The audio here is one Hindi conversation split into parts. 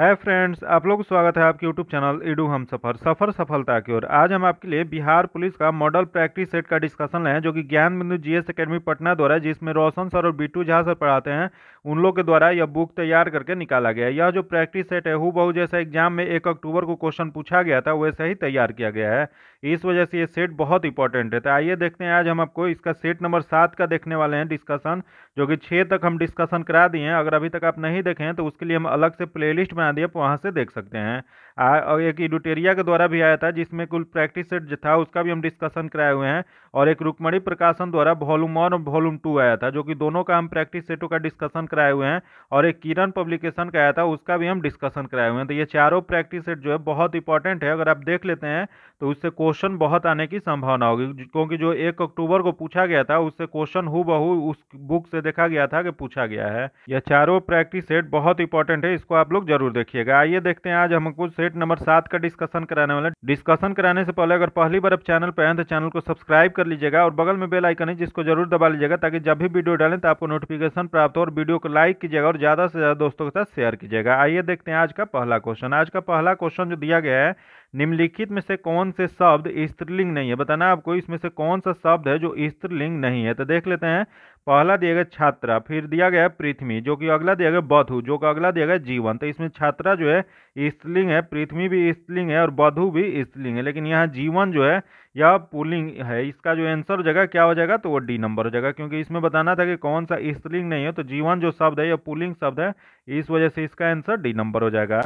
है फ्रेंड्स आप लोग स्वागत है आपके यूट्यूब चैनल इडू हम सफ़र सफ़र सफलता की ओर आज हम आपके लिए बिहार पुलिस का मॉडल प्रैक्टिस सेट का डिस्कशन लें जो कि ज्ञान बिंदु जीएस एकेडमी पटना द्वारा जिसमें रोशन सर और बिट्टू झा सर पढ़ाते हैं उन लोग के द्वारा यह बुक तैयार करके निकाला गया यह जो प्रैक्टिस सेट है हु जैसा एग्जाम में एक अक्टूबर को क्वेश्चन पूछा गया था वैसे ही तैयार किया गया है इस वजह से ये सेट बहुत इंपॉर्टेंट है तो आइए देखते हैं आज हम आपको इसका सेट नंबर सात का देखने वाले हैं डिस्कशन जो कि छः तक हम डिस्कशन करा दिए हैं अगर अभी तक आप नहीं देखें तो उसके लिए हम अलग से प्ले बना बना आप वहाँ से देख सकते हैं और एक इडुटेरिया के द्वारा भी आया था जिसमें कुल प्रैक्टिस सेट था उसका भी हम डिस्कशन कराए हुए हैं और एक रुकमणी प्रकाशन द्वारा वॉल्यूम वन और वॉल्यूम टू आया था जो कि दोनों का हम प्रैक्टिस सेटों का डिस्कशन कराए हुए हैं और एक किरण पब्लिकेशन का आया था उसका भी हम डिस्कशन कराए हुए हैं तो ये चारों प्रैक्टिस सेट जो है बहुत इंपॉर्टेंट है अगर आप देख लेते हैं तो उससे क्वेश्चन बहुत आने की संभावना होगी क्योंकि जो एक अक्टूबर को पूछा गया था उससे क्वेश्चन हु बहु उस बुक से देखा गया था कि पूछा गया है यह चारों प्रैक्टिस सेट बहुत इंपॉर्टेंट है इसको आप लोग जरूर देखिएगा आइए देखते हैं आज हम कुछ अपडेट नंबर सात का डिस्कशन कराने वाले डिस्कशन कराने से पहले अगर पहली बार आप चैनल पर आए तो चैनल को सब्सक्राइब कर लीजिएगा और बगल में बेल आइकन है जिसको जरूर दबा लीजिएगा ताकि जब भी वीडियो डालें तो आपको नोटिफिकेशन प्राप्त हो और वीडियो को लाइक कीजिएगा और ज़्यादा से ज़्यादा दोस्तों के साथ शेयर कीजिएगा आइए देखते हैं आज का पहला क्वेश्चन आज का पहला क्वेश्चन जो दिया गया है निम्नलिखित में से कौन से शब्द स्त्रीलिंग नहीं है बताना आपको इसमें से कौन सा शब्द है जो स्त्रीलिंग नहीं है तो देख लेते हैं पहला दिया गया छात्रा फिर दिया गया पृथ्वी जो कि अगला दिया गया बधु जो कि अगला दिया गया जीवन तो इसमें छात्रा जो है स्त्रीलिंग है पृथ्वी भी स्त्रीलिंग है और बधु भी स्त्रीलिंग है लेकिन यहाँ जीवन जो है यह पुलिंग है इसका जो आंसर हो जाएगा क्या हो जाएगा तो वो डी नंबर हो जाएगा क्योंकि इसमें बताना था कि कौन सा स्त्रीलिंग नहीं है तो जीवन जो शब्द है यह पुलिंग शब्द है इस वजह से इसका आंसर डी नंबर हो जाएगा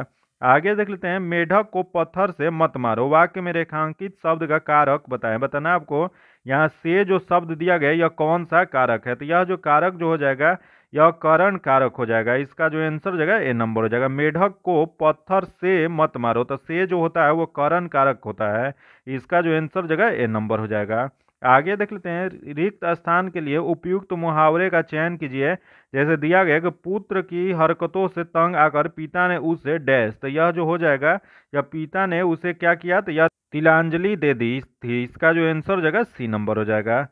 आगे देख लेते हैं मेढक को पत्थर से मत मारो वाक्य में रेखांकित शब्द का कारक बताएं बताना आपको यहाँ से जो शब्द दिया गया यह कौन सा कारक है तो यह जो कारक जो हो जाएगा यह करण कारक हो जाएगा इसका जो आंसर हो जाएगा ए नंबर हो जाएगा मेढक को पत्थर से मत मारो तो से जो होता है वो करण कारक होता है इसका जो आंसर हो जाएगा ए नंबर हो जाएगा आगे देख लेते हैं रिक्त स्थान के लिए उपयुक्त तो मुहावरे का चयन कीजिए जैसे दिया गया कि पुत्र की हरकतों से तंग आकर पिता ने उसे डैश तो यह जो हो जाएगा या पिता ने उसे क्या किया तो यह तिलांजलि दे दी थी इसका जो आंसर हो जाएगा सी नंबर हो जाएगा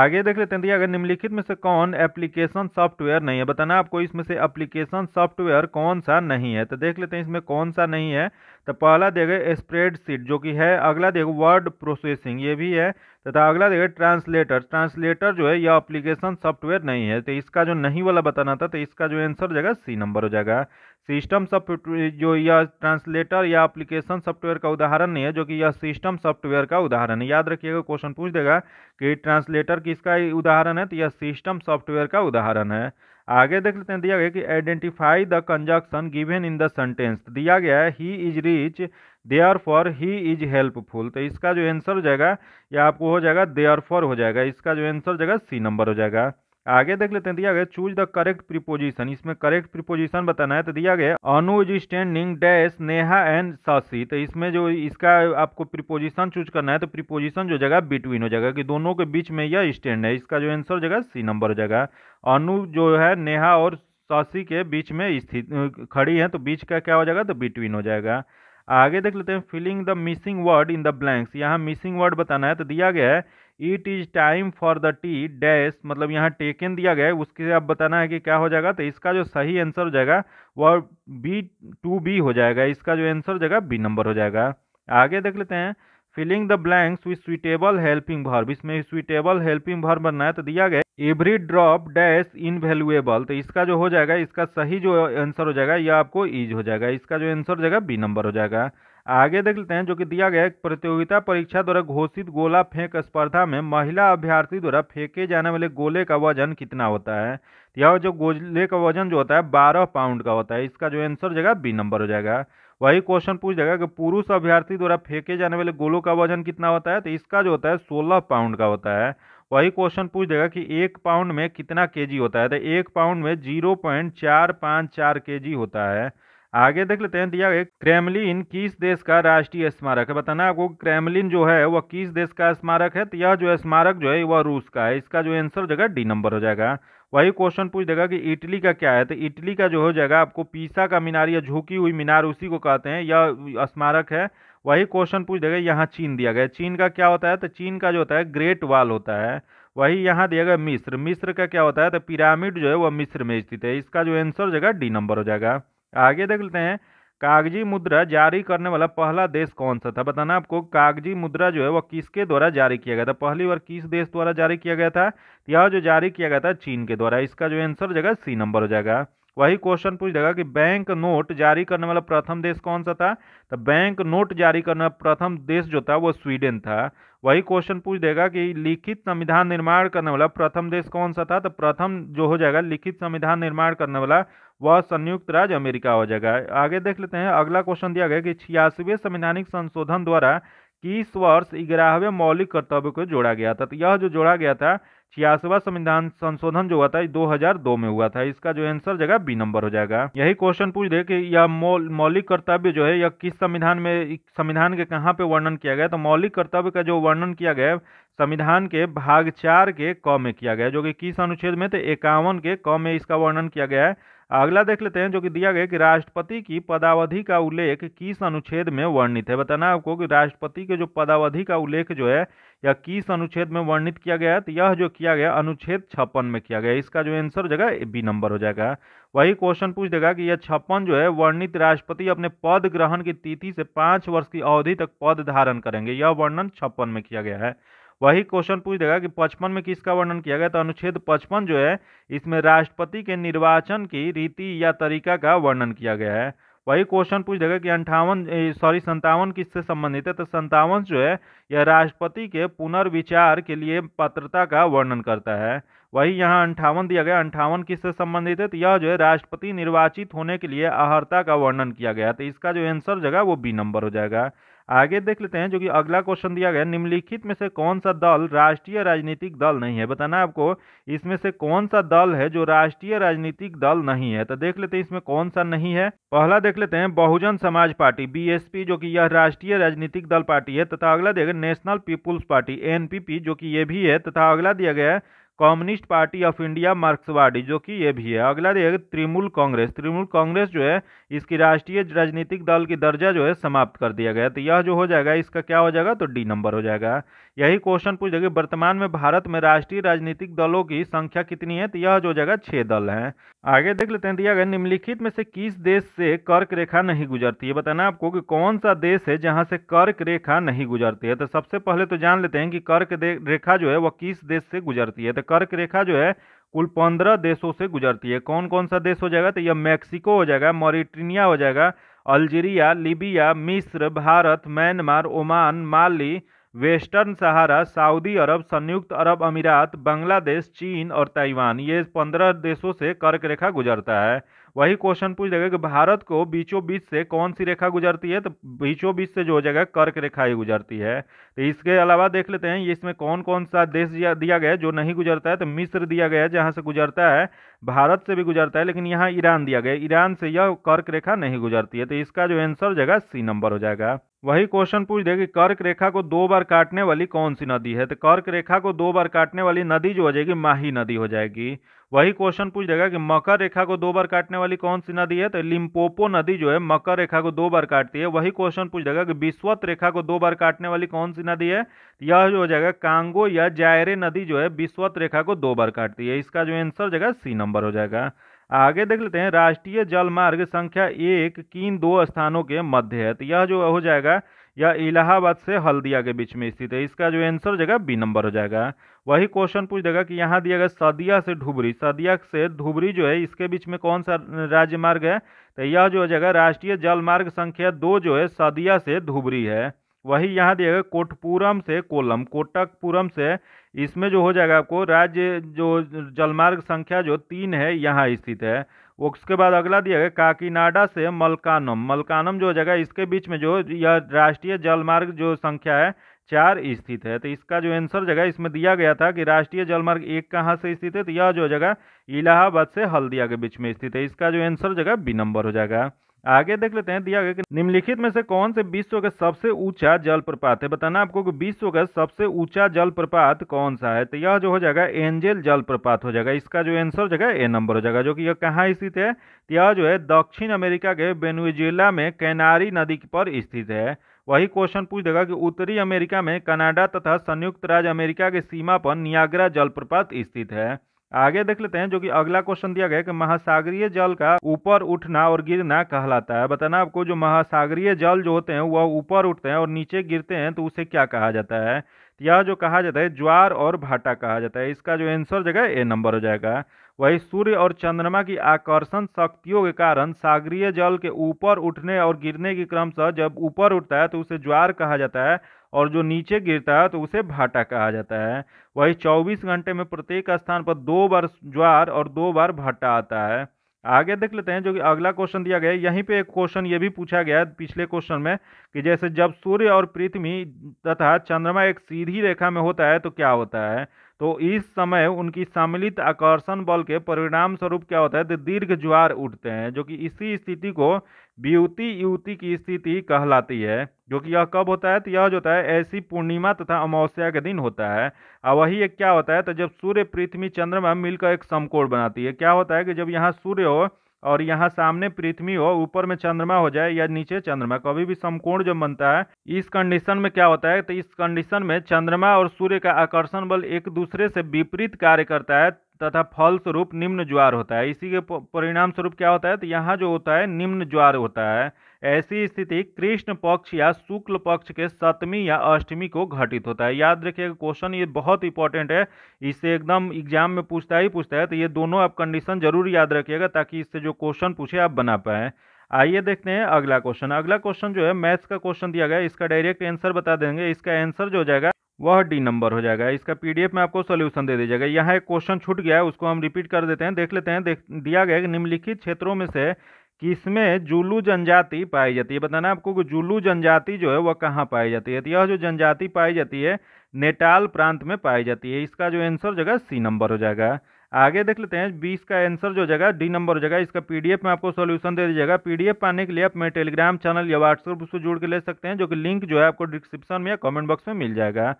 आगे देख लेते हैं दिया अगर निम्नलिखित में से कौन एप्लीकेशन सॉफ्टवेयर नहीं है बताना आपको इसमें से एप्लीकेशन सॉफ्टवेयर कौन सा नहीं है तो देख लेते हैं इसमें कौन सा नहीं है तो पहला देगा स्प्रेडशीट जो कि है अगला देगा वर्ड प्रोसेसिंग ये भी है तथा तो अगला देगा ट्रांसलेटर ट्रांसलेटर जो है यह एप्लीकेशन सॉफ्टवेयर नहीं है तो इसका जो नहीं वाला बताना था तो इसका जो आंसर हो जाएगा सी नंबर हो जाएगा सिस्टम सॉफ्टवेयर जो यह ट्रांसलेटर या एप्लीकेशन सॉफ्टवेयर का उदाहरण नहीं है जो कि यह सिस्टम सॉफ्टवेयर का उदाहरण है याद रखिएगा क्वेश्चन पूछ देगा कि ट्रांसलेटर किसका उदाहरण है तो यह सिस्टम सॉफ्टवेयर का उदाहरण है आगे देख लेते हैं दिया गया कि identify the conjunction given in the sentence दिया गया है he is rich therefore he is helpful तो इसका जो आंसर हो जाएगा या आपको हो जाएगा देयर फॉर हो जाएगा इसका जो आंसर हो जाएगा सी नंबर हो जाएगा आगे देख लेते हैं दिया गया चूज द करेक्ट प्रीपोजिशन इसमें करेक्ट प्रीपोजिशन बताना है तो दिया गया Anuj standing dash Neha and Shashi तो इसमें जो इसका आपको प्रीपोजिशन चूज करना है तो प्रीपोजिशन जो जगह बिटवीन हो जाएगा कि दोनों के बीच में यह स्टैंड है इसका जो आंसर हो जाएगा सी नंबर हो जाएगा अनु जो है नेहा और शशि के बीच में स्थित खड़ी है तो बीच का क्या हो जाएगा तो बिटवीन हो जाएगा आगे देख लेते हैं filling the missing word in the blanks यहाँ मिसिंग वर्ड बताना है तो दिया गया है it is time for the T dash मतलब यहाँ टेकन दिया गया है उसके आप बताना है कि क्या हो जाएगा तो इसका जो सही आंसर हो जाएगा वह बी टू बी हो जाएगा इसका जो आंसर हो जाएगा बी नंबर हो जाएगा आगे देख लेते हैं filling the blanks with suitable helping verb इसमें स्वीटेबल हेल्पिंग वर्ब बनना है तो दिया गया एवरी ड्रॉप डैश इनवेल्युएबल तो इसका जो हो जाएगा इसका सही जो आंसर हो जाएगा यह आपको ईज हो जाएगा इसका जो आंसर हो जाएगा बी नंबर हो जाएगा आगे देख लेते हैं जो कि दिया गया प्रतियोगिता परीक्षा द्वारा घोषित गोला फेंक स्पर्धा में महिला अभ्यर्थी द्वारा फेंके जाने वाले गोले का वजन कितना होता है यह जो गोले का वजन जो होता है बारह पाउंड का होता है इसका जो आंसर हो जाएगा बी नंबर हो जाएगा वही क्वेश्चन पूछ जाएगा कि पुरुष अभ्यर्थी द्वारा फेंके जाने वाले गोलों का वजन कितना होता है तो इसका जो होता है सोलह पाउंड का होता है वही क्वेश्चन पूछ देगा कि एक पाउंड में कितना केजी होता है तो एक पाउंड में जीरो पॉइंट चार पाँच चार के होता है आगे देख लेते हैं दिया एक क्रेमलिन किस देश का राष्ट्रीय स्मारक है बताना आपको क्रेमलिन जो है वह किस देश का स्मारक है तो यह जो स्मारक जो है वह रूस का है इसका जो आंसर जगह डी नंबर हो जाएगा वही क्वेश्चन पूछ देगा कि इटली का क्या है तो इटली का जो हो जाएगा आपको पीसा का मीनार या झुकी हुई मीनार उसी को कहते हैं यह स्मारक है वही क्वेश्चन पूछ देगा यहाँ चीन दिया गया चीन का क्या होता है तो चीन का जो होता है ग्रेट वाल होता है वही यहाँ दिया गया मिस्र मिस्र का क्या होता है तो पिरामिड जो है वह मिस्र में स्थित है इसका जो आंसर जगह डी नंबर हो जाएगा आगे देख लेते हैं कागजी मुद्रा जारी करने वाला पहला देश कौन सा था बताना आपको कागजी मुद्रा जो है वह किसके द्वारा जारी किया गया था पहली बार किस देश द्वारा जारी किया गया था यह जो जारी किया गया था चीन के द्वारा इसका जो आंसर जाएगा सी नंबर हो जाएगा वही क्वेश्चन पूछ देगा कि बैंक नोट जारी करने वाला प्रथम देश कौन सा था तो बैंक नोट जारी करने वाला प्रथम देश जो था वो स्वीडन था वही क्वेश्चन पूछ देगा कि लिखित संविधान निर्माण करने वाला प्रथम देश कौन सा था तो प्रथम जो हो जाएगा लिखित संविधान निर्माण करने वाला वह संयुक्त राज्य अमेरिका हो जाएगा आगे देख लेते हैं अगला क्वेश्चन दिया गया कि छियासीवें संवैधानिक संशोधन द्वारा किस वर्ष ग्यारहवें मौलिक कर्तव्य को जोड़ा गया था तो यह जो जोड़ा गया था छियासवा संविधान संशोधन जो हुआ था दो हजार दो में हुआ था इसका जो आंसर जगह बी नंबर हो जाएगा यही क्वेश्चन पूछ दे कि यह मौलिक कर्तव्य जो है यह किस संविधान में संविधान के कहाँ पे वर्णन किया गया तो मौलिक कर्तव्य का जो वर्णन किया गया संविधान के भाग चार के क में किया गया जो कि किस अनुच्छेद में तो इक्यावन के क में इसका वर्णन किया गया है अगला देख लेते हैं जो कि दिया गया कि राष्ट्रपति की पदावधि का उल्लेख किस अनुच्छेद में वर्णित है बताना आपको कि राष्ट्रपति के जो पदावधि का उल्लेख जो है या किस अनुच्छेद में वर्णित किया गया है तो यह जो किया गया अनुच्छेद छप्पन में किया गया इसका जो आंसर हो जाएगा बी नंबर हो जाएगा वही क्वेश्चन पूछ देगा कि यह छप्पन जो है वर्णित राष्ट्रपति अपने पद ग्रहण की तिथि से पाँच वर्ष की अवधि तक पद धारण करेंगे यह वर्णन छप्पन में किया गया है वही क्वेश्चन पूछ देगा कि पचपन में किसका वर्णन किया गया तो अनुच्छेद पचपन जो है इसमें राष्ट्रपति के निर्वाचन की रीति या तरीका का वर्णन किया गया है वही क्वेश्चन पूछ देगा कि अंठावन सॉरी संतावन किससे संबंधित है तो संतावन जो है यह राष्ट्रपति के पुनर्विचार के लिए पात्रता का वर्णन करता है वही यहाँ अंठावन दिया गया अंठावन किससे संबंधित है तो यह जो है राष्ट्रपति निर्वाचित होने के लिए अहर्ता का वर्णन किया गया तो इसका जो आंसर जगह वो बी नंबर हो जाएगा आगे देख लेते हैं जो कि अगला क्वेश्चन दिया गया निम्नलिखित में से कौन सा दल राष्ट्रीय राजनीतिक दल नहीं है बताना आपको इसमें से कौन सा दल है जो राष्ट्रीय राजनीतिक दल नहीं है तो देख लेते हैं इसमें कौन सा नहीं है पहला देख लेते हैं बहुजन समाज पार्टी बीएसपी जो कि यह राष्ट्रीय राजनीतिक दल पार्टी है तथा अगला दिया गया नेशनल पीपुल्स पार्टी एनपीपी जो कि ये भी है तथा अगला दिया गया कम्युनिस्ट पार्टी ऑफ इंडिया मार्क्सवादी जो कि ये भी है अगला देखिए तृणमूल कांग्रेस तृणमूल कांग्रेस जो है इसकी राष्ट्रीय राजनीतिक दल की दर्जा जो है समाप्त कर दिया गया तो यह जो हो जाएगा इसका क्या हो जाएगा तो डी नंबर हो जाएगा यही क्वेश्चन पूछ जाएगी वर्तमान में भारत में राष्ट्रीय राजनीतिक दलों की संख्या कितनी है तो यह जो हो जाएगा छः दल है आगे देख लेते हैं दिया गया निम्नलिखित में से किस देश से कर्क रेखा नहीं गुजरती है बताना आपको कि कौन सा देश है जहाँ से कर्क रेखा नहीं गुजरती है तो सबसे पहले तो जान लेते हैं कि कर्क रेखा जो है वह किस देश से गुजरती है तो कर्क रेखा जो है कुल पंद्रह देशों से गुजरती है कौन कौन सा देश हो जाएगा तो यह मैक्सिको हो जाएगा मॉरिट्रिनिया हो जाएगा अल्जीरिया लीबिया मिस्र Bharat Myanmar Oman Mali Western Sahara Saudi Arab संयुक्त अरब अमीरात बांग्लादेश चीन और ताइवान ये पंद्रह देशों से कर्क रेखा गुजरता है वही क्वेश्चन पूछ देगा कि भारत को बीचों बीच से कौन सी रेखा गुजरती है तो बीचों बीच से जो हो जाएगा कर्क रेखा ही गुजरती है तो इसके अलावा देख लेते हैं इसमें कौन कौन सा देश दिया गया है जो नहीं गुजरता है तो मिस्र दिया गया है जहाँ से गुजरता है भारत से भी गुजरता है लेकिन यहाँ ईरान दिया गया ईरान से यह कर्क रेखा नहीं गुजरती है तो इसका जो आंसर हो जाएगा सी नंबर हो जाएगा वही क्वेश्चन पूछ दे कि कर्क रेखा को दो बार काटने वाली कौन सी नदी है तो कर्क रेखा को दो बार काटने वाली नदी जो हो जाएगी माही नदी हो जाएगी वही क्वेश्चन पूछ देगा कि मकर रेखा को दो बार काटने वाली कौन सी नदी है तो लिम्पोपो नदी जो है मकर रेखा को दो बार काटती है वही क्वेश्चन पूछ देगा कि विश्वत रेखा को दो बार काटने वाली कौन सी नदी है तो यह जो हो जाएगा कांगो या जायरे नदी जो है विश्वत रेखा को दो बार काटती है इसका जो आंसर जगह सी नंबर हो जाएगा आगे देख लेते हैं राष्ट्रीय जलमार्ग संख्या एक किन दो स्थानों के मध्य है तो यह जो हो जाएगा या इलाहाबाद से हल्दिया के बीच में स्थित है इसका जो आंसर हो जाएगा बी नंबर हो जाएगा वही क्वेश्चन पूछ देगा कि यहाँ दिया गया सदिया से धुबरी सदिया से धुबरी जो है इसके बीच में कौन सा राज्य मार्ग है तो यह जो हो जाएगा राष्ट्रीय जलमार्ग संख्या दो जो है सदिया से धुबरी है वही यहाँ दिया गया कोटपुरम से कोलम कोटकपुरम से इसमें जो हो जाएगा आपको राज्य जो जलमार्ग संख्या जो तीन है यहाँ स्थित है वो उसके बाद अगला दिया गया काकीनाडा से मलकानम मलकानम जो जगह इसके बीच में जो यह राष्ट्रीय जलमार्ग जो संख्या है चार स्थित है तो इसका जो आंसर जगह इसमें दिया गया था कि राष्ट्रीय जलमार्ग एक कहाँ से स्थित है तो यह जो जगह इलाहाबाद से हल्दिया के बीच में स्थित है इसका जो आंसर जगह बी नंबर हो जाएगा आगे देख लेते हैं दिया गया कि निम्नलिखित में से कौन से विश्व का सबसे ऊंचा जलप्रपात है बताना आपको कि विश्व का सबसे ऊंचा जलप्रपात कौन सा है तो यह जो हो जाएगा एंजेल जलप्रपात हो जाएगा इसका जो आंसर हो जाएगा ए नंबर हो जाएगा जो कि यह कहाँ स्थित है तो यह जो है दक्षिण अमेरिका के बेनुजिला में कैनारी नदी पर स्थित है वही क्वेश्चन पूछ देगा कि उत्तरी अमेरिका में कनाडा तथा संयुक्त राज्य अमेरिका के सीमा पर नियाग्रा जलप्रपात स्थित है आगे देख लेते हैं जो कि अगला क्वेश्चन दिया गया कि महासागरीय जल का ऊपर उठना और गिरना कहलाता है बताना आपको जो महासागरीय जल जो होते हैं वह ऊपर उठते हैं और नीचे गिरते हैं तो उसे क्या कहा जाता है तो यह जो कहा जाता है ज्वार और भाटा कहा जाता है इसका जो आंसर जगह ए नंबर हो जाएगा वही सूर्य और चंद्रमा की आकर्षण शक्तियों के कारण सागरीय जल के ऊपर उठने और गिरने की से जब ऊपर उठता है तो उसे ज्वार कहा जाता है और जो नीचे गिरता है तो उसे भाटा कहा जाता है वही 24 घंटे में प्रत्येक स्थान पर दो बार ज्वार और दो बार भाटा आता है आगे देख लेते हैं जो कि अगला क्वेश्चन दिया गया है यहीं पे एक क्वेश्चन ये भी पूछा गया है पिछले क्वेश्चन में कि जैसे जब सूर्य और पृथ्वी तथा चंद्रमा एक सीधी रेखा में होता है तो क्या होता है तो इस समय उनकी सम्मिलित आकर्षण बल के परिणाम स्वरूप क्या होता है दीर्घ ज्वार उठते हैं जो कि इसी स्थिति को व्युति युति की स्थिति कहलाती है जो कि यह कब होता है तो यह जो होता है ऐसी पूर्णिमा तथा अमावस्या के दिन होता है और वही एक क्या होता है तो जब सूर्य पृथ्वी चंद्रमा मिलकर एक समकोण बनाती है क्या होता है कि जब यहाँ सूर्य हो और यहाँ सामने पृथ्वी हो ऊपर में चंद्रमा हो जाए या नीचे चंद्रमा कभी भी समकोण जब बनता है इस कंडीशन में क्या होता है तो इस कंडीशन में चंद्रमा और सूर्य का आकर्षण बल एक दूसरे से विपरीत कार्य करता है तथा फल स्वरूप निम्न ज्वार होता है इसी के परिणाम स्वरूप क्या होता है तो यहाँ जो होता है निम्न ज्वार होता है ऐसी स्थिति कृष्ण पक्ष या शुक्ल पक्ष के सप्तमी या अष्टमी को घटित होता है याद रखिएगा क्वेश्चन ये बहुत इंपॉर्टेंट है इससे एकदम एग्जाम में पूछता ही पूछता है तो ये दोनों आप कंडीशन जरूर याद रखिएगा ताकि इससे जो क्वेश्चन पूछे आप बना पाए आइए देखते हैं अगला क्वेश्चन अगला क्वेश्चन जो है मैथ्स का क्वेश्चन दिया गया इसका डायरेक्ट आंसर बता देंगे इसका आंसर जो हो जाएगा वह डी नंबर हो जाएगा इसका पीडीएफ में आपको सोल्यूशन दे दिया जाएगा यहाँ एक क्वेश्चन छूट गया है उसको हम रिपीट कर देते हैं देख लेते हैं देख दिया गया कि निम्नलिखित क्षेत्रों में से किसमें जुलू जनजाति पाई जाती है बताना आपको कि जुलू जनजाति जो है वह कहाँ पाई जाती है तो यह जो जनजाति पाई जाती है नेटाल प्रांत में पाई जाती है इसका जो आंसर हो जाएगा सी नंबर हो जाएगा आगे देख लेते हैं बीस का आंसर जो जगह डी नंबर हो जाएगा इसका पीडीएफ में आपको सोल्यूशन दे दीजिएगा पीडीएफ पाने के लिए आप मेरे टेलीग्राम चैनल या व्हाट्सएप से जुड़ के ले सकते हैं जो कि लिंक जो है आपको डिस्क्रिप्शन में या कमेंट बॉक्स में मिल जाएगा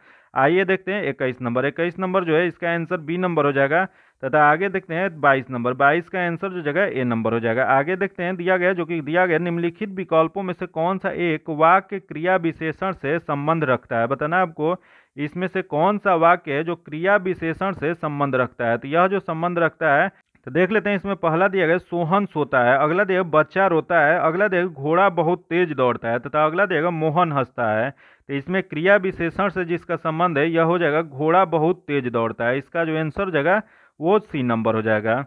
आइए देखते हैं इक्कीस नंबर इक्कीस नंबर जो है इसका आंसर बी नंबर हो जाएगा तथा आगे देखते हैं बाईस नंबर बाईस का आंसर जो जगह ए नंबर हो जाएगा आगे देखते हैं दिया गया जो कि दिया गया निम्नलिखित विकल्पों में से कौन सा एक वाक्य क्रिया विशेषण से संबंध रखता है बताना आपको इसमें से कौन सा वाक्य है जो क्रिया विशेषण से संबंध रखता है तो यह जो संबंध रखता है तो देख लेते हैं इसमें पहला दिया गया सोहन सोता है अगला देगा बच्चा रोता है अगला देगा घोड़ा बहुत तेज दौड़ता है तथा अगला दिया मोहन हंसता है तो इसमें क्रिया विशेषण से जिसका संबंध है यह हो जाएगा घोड़ा बहुत तेज दौड़ता है इसका जो आंसर जगह वो सी नंबर हो जाएगा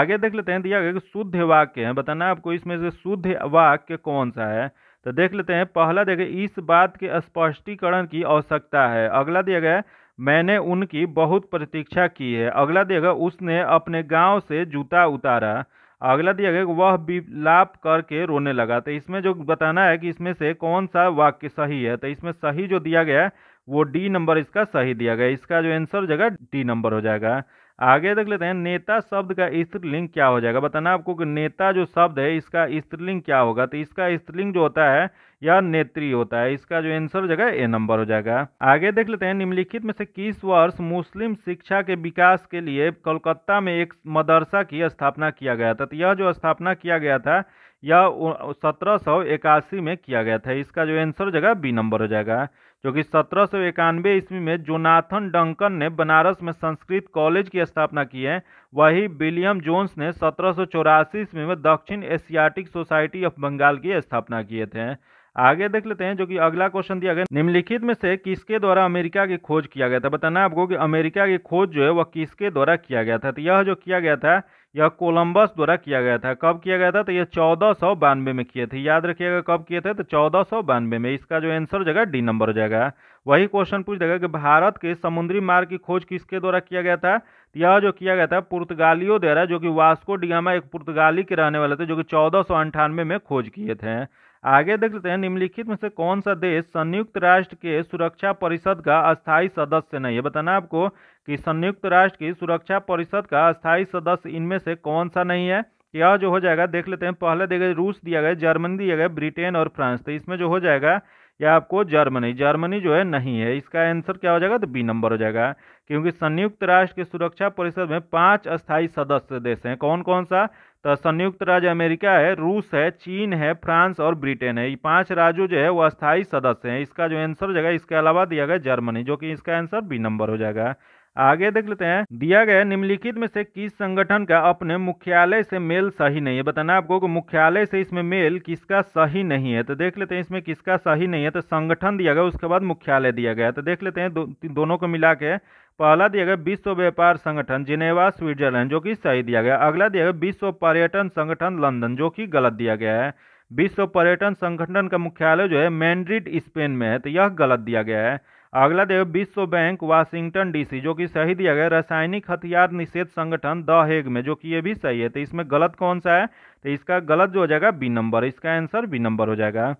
आगे देख लेते हैं दिया गया कि शुद्ध वाक्य है बताना आपको इसमें से शुद्ध वाक्य कौन सा है तो देख लेते हैं पहला देखे इस बात के स्पष्टीकरण की आवश्यकता है अगला दिया गया मैंने उनकी बहुत प्रतीक्षा की है अगला दिया गया उसने अपने गांव से जूता उतारा अगला दिया गया वह विलाप करके रोने लगा तो इसमें जो बताना है कि इसमें से कौन सा वाक्य सही है तो इसमें सही जो दिया गया वो डी नंबर इसका सही दिया गया इसका जो आंसर हो जाएगा डी नंबर हो जाएगा आगे देख लेते हैं नेता शब्द का स्त्रीलिंग क्या हो जाएगा बताना आपको कि नेता जो शब्द है इसका स्त्रीलिंग क्या होगा तो इसका स्त्रीलिंग जो होता है यह नेत्री होता है इसका जो आंसर हो जाएगा ए नंबर हो जाएगा आगे देख लेते हैं निम्नलिखित में से किस वर्ष मुस्लिम शिक्षा के विकास के लिए कोलकाता में एक मदरसा की स्थापना किया गया था तो यह जो स्थापना किया गया था यह सत्रह में किया गया था इसका जो आंसर हो जाएगा बी नंबर हो जाएगा जो कि सत्रह सौ इक्यानवे ईस्वी में जोनाथन डंकन ने बनारस में संस्कृत कॉलेज की स्थापना की है वही विलियम जोन्स ने सत्रह सौ चौरासी ईस्वी में दक्षिण एशियाटिक सोसाइटी ऑफ बंगाल की स्थापना किए थे आगे देख लेते हैं जो कि अगला क्वेश्चन दिया गया निम्नलिखित में से किसके द्वारा अमेरिका की खोज किया गया था बताना आपको कि अमेरिका की खोज जो है वह किसके द्वारा किया गया था तो यह जो किया गया था यह कोलंबस द्वारा किया गया था कब किया गया था तो यह चौदह सौ बानवे में किए थे याद रखिएगा कब किए थे तो चौदह सौ बानवे में इसका जो आंसर हो जाएगा डी नंबर हो जाएगा वही क्वेश्चन पूछ देगा कि भारत के समुद्री मार्ग की खोज किसके द्वारा किया गया था तो यह जो किया गया था पुर्तगालियों द्वारा जो कि वास्को डिगामा एक पुर्तगाली के रहने वाले थे जो कि चौदह में खोज किए थे आगे देख लेते हैं निम्नलिखित में से कौन सा देश संयुक्त राष्ट्र के सुरक्षा परिषद का अस्थायी सदस्य नहीं है बताना आपको कि संयुक्त राष्ट्र की सुरक्षा परिषद का अस्थायी सदस्य इनमें से कौन सा नहीं है यह जो हो जाएगा देख लेते हैं पहले देखे रूस दिया गया जर्मनी दिया गया ब्रिटेन और फ्रांस तो इसमें जो हो जाएगा या आपको जर्मनी जर्मनी जो है नहीं है इसका आंसर क्या हो जाएगा तो बी नंबर हो जाएगा क्योंकि संयुक्त राष्ट्र के सुरक्षा परिषद में पांच अस्थायी सदस्य देश हैं कौन कौन सा तो संयुक्त राज्य अमेरिका है रूस है चीन है फ्रांस और ब्रिटेन है ये पांच राज्यों जो है वो अस्थायी सदस्य हैं इसका जो आंसर हो जाएगा इसके अलावा दिया गया जर्मनी जो कि इसका आंसर बी नंबर हो जाएगा आगे देख लेते हैं दिया गया निम्नलिखित में से किस संगठन का अपने मुख्यालय से मेल सही नहीं है बताना आपको कि मुख्यालय से इसमें मेल किसका सही नहीं है तो देख लेते हैं इसमें किसका सही नहीं है तो संगठन दिया गया उसके बाद मुख्यालय दिया गया तो देख लेते हैं दो, दोनों को मिला के पहला दिया गया विश्व व्यापार संगठन जिनेवा स्विट्जरलैंड जो कि सही दिया गया अगला दिया गया विश्व पर्यटन संगठन लंदन जो कि गलत दिया गया है विश्व पर्यटन संगठन का मुख्यालय जो है मैंड्रिड स्पेन में है तो यह गलत दिया गया है अगला देखो विश्व बैंक वाशिंगटन डीसी जो कि सही दिया गया रासायनिक हथियार निषेध संगठन द हेग में जो कि ये भी सही है तो इसमें गलत कौन सा है तो इसका गलत जो हो जाएगा बी नंबर इसका आंसर बी नंबर हो जाएगा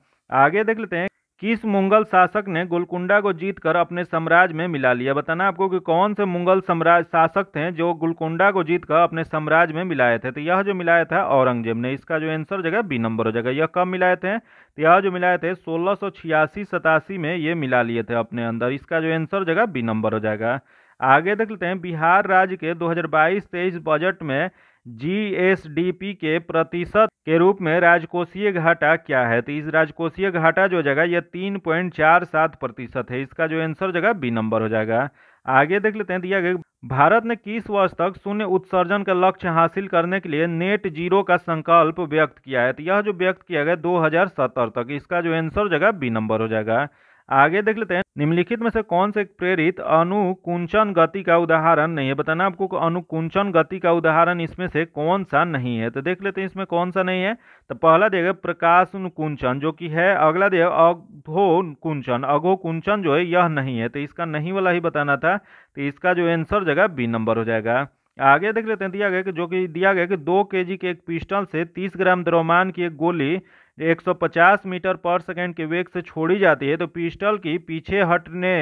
आगे देख लेते हैं किस मुगल शासक ने गोलकुंडा को जीतकर अपने साम्राज्य में मिला लिया बताना आपको कि कौन से मुगल साम्राज्य शासक थे जो गोलकुंडा को जीतकर अपने साम्राज्य में मिलाए थे तो यह जो मिलाया था औरंगजेब ने इसका जो आंसर हो जाएगा बी नंबर हो जाएगा यह कब मिलाए थे तो यह जो मिलाए थे सोलह सौ छियासी सतासी में ये मिला लिए थे अपने अंदर इसका जो आंसर जगह बी नंबर हो जाएगा आगे देख लेते हैं बिहार राज्य के दो हजार बजट में जीएसडीपी के प्रतिशत के रूप में राजकोषीय घाटा क्या है तो इस राजकोषीय घाटा जो जगह यह तीन पॉइंट चार सात प्रतिशत है इसका जो आंसर जगह बी नंबर हो जाएगा आगे देख लेते हैं दिया तो गया भारत ने किस वर्ष तक शून्य उत्सर्जन का लक्ष्य हासिल करने के लिए नेट जीरो का संकल्प व्यक्त किया है तो यह जो व्यक्त किया गया दो हजार सत्तर तक इसका जो आंसर जगह बी नंबर हो जाएगा आगे देख लेते हैं निम्नलिखित में से कौन से प्रेरित अनुकुंचन गति का उदाहरण नहीं है बताना आपको अनुकुंचन गति का उदाहरण इसमें से कौन सा नहीं है तो देख लेते हैं इसमें कौन सा नहीं है तो पहला देगा प्रकाश अनुकुंचन जो कि है अगला देगा अघो अघोकुंचन जो है यह नहीं है तो इसका नहीं वाला ही बताना था तो इसका जो आंसर जगह बी नंबर हो जाएगा आगे देख लेते हैं दिया गया कि जो कि दिया गया कि दो के के एक पिस्टल से तीस ग्राम द्रव्यमान की एक गोली 150 मीटर पर सेकेंड के वेग से छोड़ी जाती है तो पिस्टल की पीछे हटने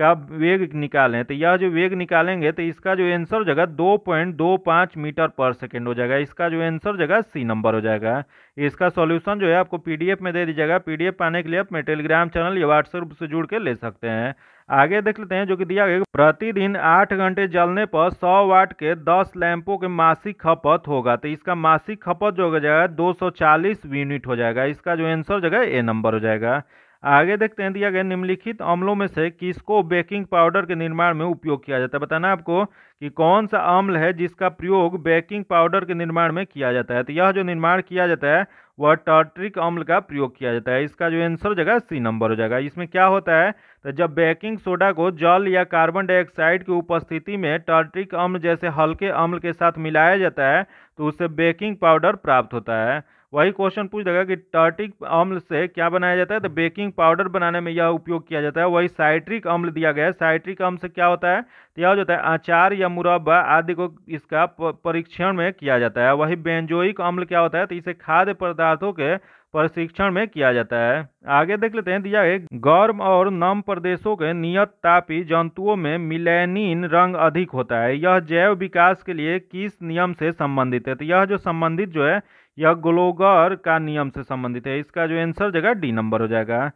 का वेग निकालें तो यह जो वेग निकालेंगे तो इसका जो आंसर हो जाएगा दो पॉइंट दो पाँच मीटर पर सेकेंड हो जाएगा इसका जो आंसर हो जाएगा सी नंबर हो जाएगा इसका सॉल्यूशन जो है आपको पीडीएफ में दे दीजिएगा पीडीएफ पाने के लिए आप मेरे टेलीग्राम चैनल या व्हाट्सएप से जुड़ के ले सकते हैं आगे देख लेते हैं जो कि दिया गया प्रतिदिन आठ घंटे जलने पर सौ वाट के दस लैंपों के मासिक खपत होगा तो इसका मासिक खपत जो हो जाएगा दो सौ चालीस यूनिट हो जाएगा इसका जो आंसर जो है ए नंबर हो जाएगा आगे देखते हैं दिया गया निम्नलिखित अम्लों में से किसको बेकिंग पाउडर के निर्माण में उपयोग किया जाता है बताना आपको कि कौन सा अम्ल है जिसका प्रयोग बेकिंग पाउडर के निर्माण में किया जाता है तो यह जो निर्माण किया जाता है वह टर्ट्रिक अम्ल का प्रयोग किया जाता है इसका जो आंसर हो जाएगा सी नंबर हो जाएगा इसमें क्या होता है तो जब बेकिंग सोडा को जल या कार्बन डाइऑक्साइड की उपस्थिति में टर्ट्रिक अम्ल जैसे हल्के अम्ल के साथ मिलाया जाता है तो उससे बेकिंग पाउडर प्राप्त होता है वही क्वेश्चन पूछ देगा कि टर्ट्रिक अम्ल से क्या बनाया जाता है तो बेकिंग पाउडर बनाने में यह उपयोग किया जाता है वही साइट्रिक अम्ल दिया गया है साइट्रिक अम्ल से क्या होता है तो यह हो जाता है अचार या मुरब्बा आदि को इसका परीक्षण में किया जाता है वही बेंजोइक अम्ल क्या होता है तो इसे खाद्य पदार्थों के प्रशिक्षण में किया जाता है आगे देख लेते हैं दिया है गर्म और नम प्रदेशों के नियत तापी जंतुओं में मिलेनिन रंग अधिक होता है यह जैव विकास के लिए किस नियम से संबंधित है तो यह जो संबंधित जो है यह ग्लोगर का नियम से संबंधित है इसका जो आंसर जगह डी नंबर हो जाएगा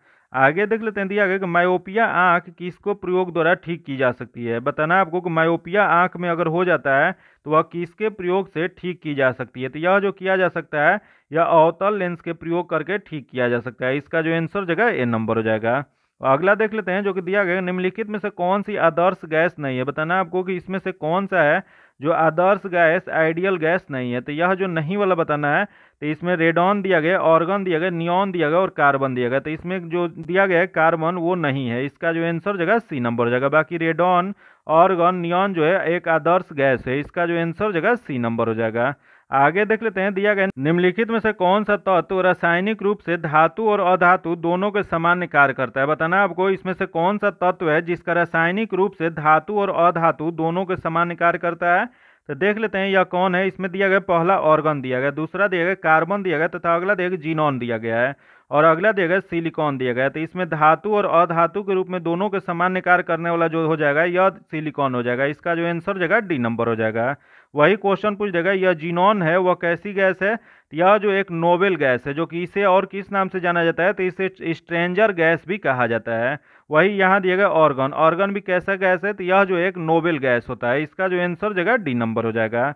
आगे देख लेते हैं दिया गया कि मायोपिया आंख किसको प्रयोग द्वारा ठीक की जा सकती है बताना आपको कि मायोपिया आंख में अगर हो जाता है तो वह किसके प्रयोग से ठीक की जा सकती है तो यह जो किया जा सकता है यह अवतल लेंस के प्रयोग करके ठीक किया जा सकता है इसका जो आंसर जगह ए नंबर हो जाएगा अगला देख लेते हैं जो कि दिया गया निम्नलिखित में से कौन सी आदर्श गैस नहीं है बताना आपको कि इसमें से कौन सा है जो आदर्श गैस आइडियल गैस नहीं है तो यह जो नहीं वाला बताना है तो इसमें रेडॉन दिया गया ऑर्गन दिया गया नियॉन दिया गया और कार्बन दिया गया तो इसमें जो दिया गया है कार्बन वो नहीं है इसका जो आंसर जगह सी नंबर हो जाएगा बाकी रेडॉन ऑर्गन नियॉन जो है एक आदर्श गैस है इसका जो आंसर जगह सी नंबर हो जाएगा आगे देख लेते हैं दिया गया निम्नलिखित में से कौन सा तत्व रासायनिक रूप से धातु और अधातु दोनों के समान कार्य करता है बताना आपको इसमें से कौन सा तत्व है जिसका रासायनिक रूप से धातु और अधातु दोनों के समान कार्य करता है तो देख लेते हैं यह कौन है इसमें दिया गया पहला ऑर्गन दिया गया दूसरा दिया गया कार्बन दिया गया तथा अगला दिया गया जीनॉन दिया गया है और अगला दिया गया सिलिकॉन दिया गया तो इसमें धातु और अधातु के रूप में दोनों के समान कार्य करने वाला जो हो जाएगा यह सिलिकॉन हो जाएगा इसका जो आंसर हो जाएगा डी नंबर हो जाएगा वही क्वेश्चन पूछ देगा यह जीनॉन है वह कैसी गैस है यह जो एक नोबेल गैस है जो कि इसे और किस नाम से जाना जाता है तो इसे स्ट्रेंजर गैस भी कहा जाता है वही यहाँ दिया गया ऑर्गन ऑर्गन भी कैसा गैस है तो यह जो एक नोबेल गैस होता है इसका जो आंसर जगह डी नंबर हो जाएगा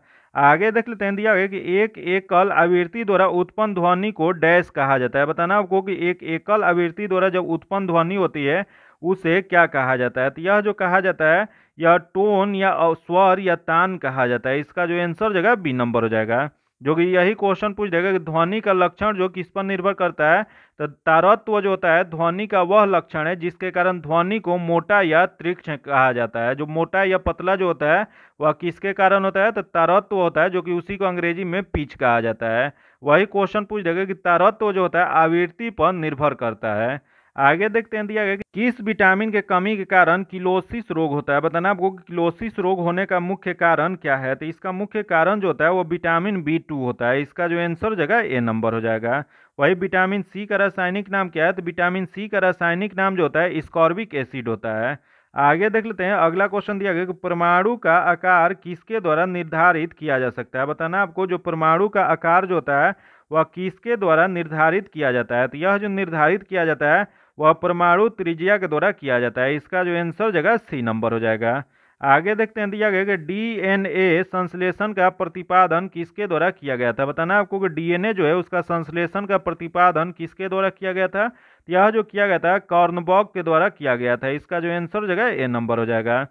आगे देख लेते हैं दिया गया कि एक एकल आवृत्ति द्वारा उत्पन्न ध्वनि को डैश कहा जाता है बताना आपको कि एक एकल आवृत्ति द्वारा जब उत्पन्न ध्वनि होती है उसे क्या कहा जाता है तो यह जो कहा जाता है यह टोन या स्वर या तान कहा जाता है इसका जो आंसर जाएगा बी नंबर हो जाएगा जो कि यही क्वेश्चन पूछ देगा कि ध्वनि का लक्षण जो किस पर निर्भर करता है तो तारत्व जो होता है ध्वनि का वह लक्षण है जिसके कारण ध्वनि को मोटा या त्रिक्ष कहा जाता है जो मोटा या पतला जो होता है वह किसके कारण होता है तो तारत्व होता है जो कि उसी को अंग्रेजी में पिच कहा जाता है वही क्वेश्चन पूछ देगा कि तारत्व जो होता है आवृत्ति पर निर्भर करता है आगे देखते हैं दिया गया कि किस विटामिन के कमी के कारण किलोसिस रोग होता है बताना आपको किलोसिस रोग होने का मुख्य कारण क्या है तो इसका मुख्य कारण जो होता है वो विटामिन बी टू होता है इसका जो आंसर हो जाएगा ए नंबर हो जाएगा वही विटामिन सी का रासायनिक नाम क्या है तो विटामिन सी का रासायनिक नाम जो होता है स्कॉर्बिक एसिड होता है आगे देख लेते हैं अगला क्वेश्चन दिया गया कि परमाणु का आकार किसके द्वारा निर्धारित किया जा सकता है बताना आपको जो परमाणु का आकार जो होता है वह किसके द्वारा निर्धारित किया जाता है तो यह जो निर्धारित किया जाता है वह परमाणु त्रिज्या के द्वारा किया जाता है इसका जो आंसर जगह सी नंबर हो जाएगा आगे देखते हैं दिया गया कि डीएनए संश्लेषण का प्रतिपादन किसके द्वारा किया गया था बताना आपको कि डीएनए जो है उसका संश्लेषण का प्रतिपादन किसके द्वारा किया गया था यह जो किया गया था कॉर्नबॉग के द्वारा किया गया था इसका जो आंसर जगह ए नंबर हो जाएगा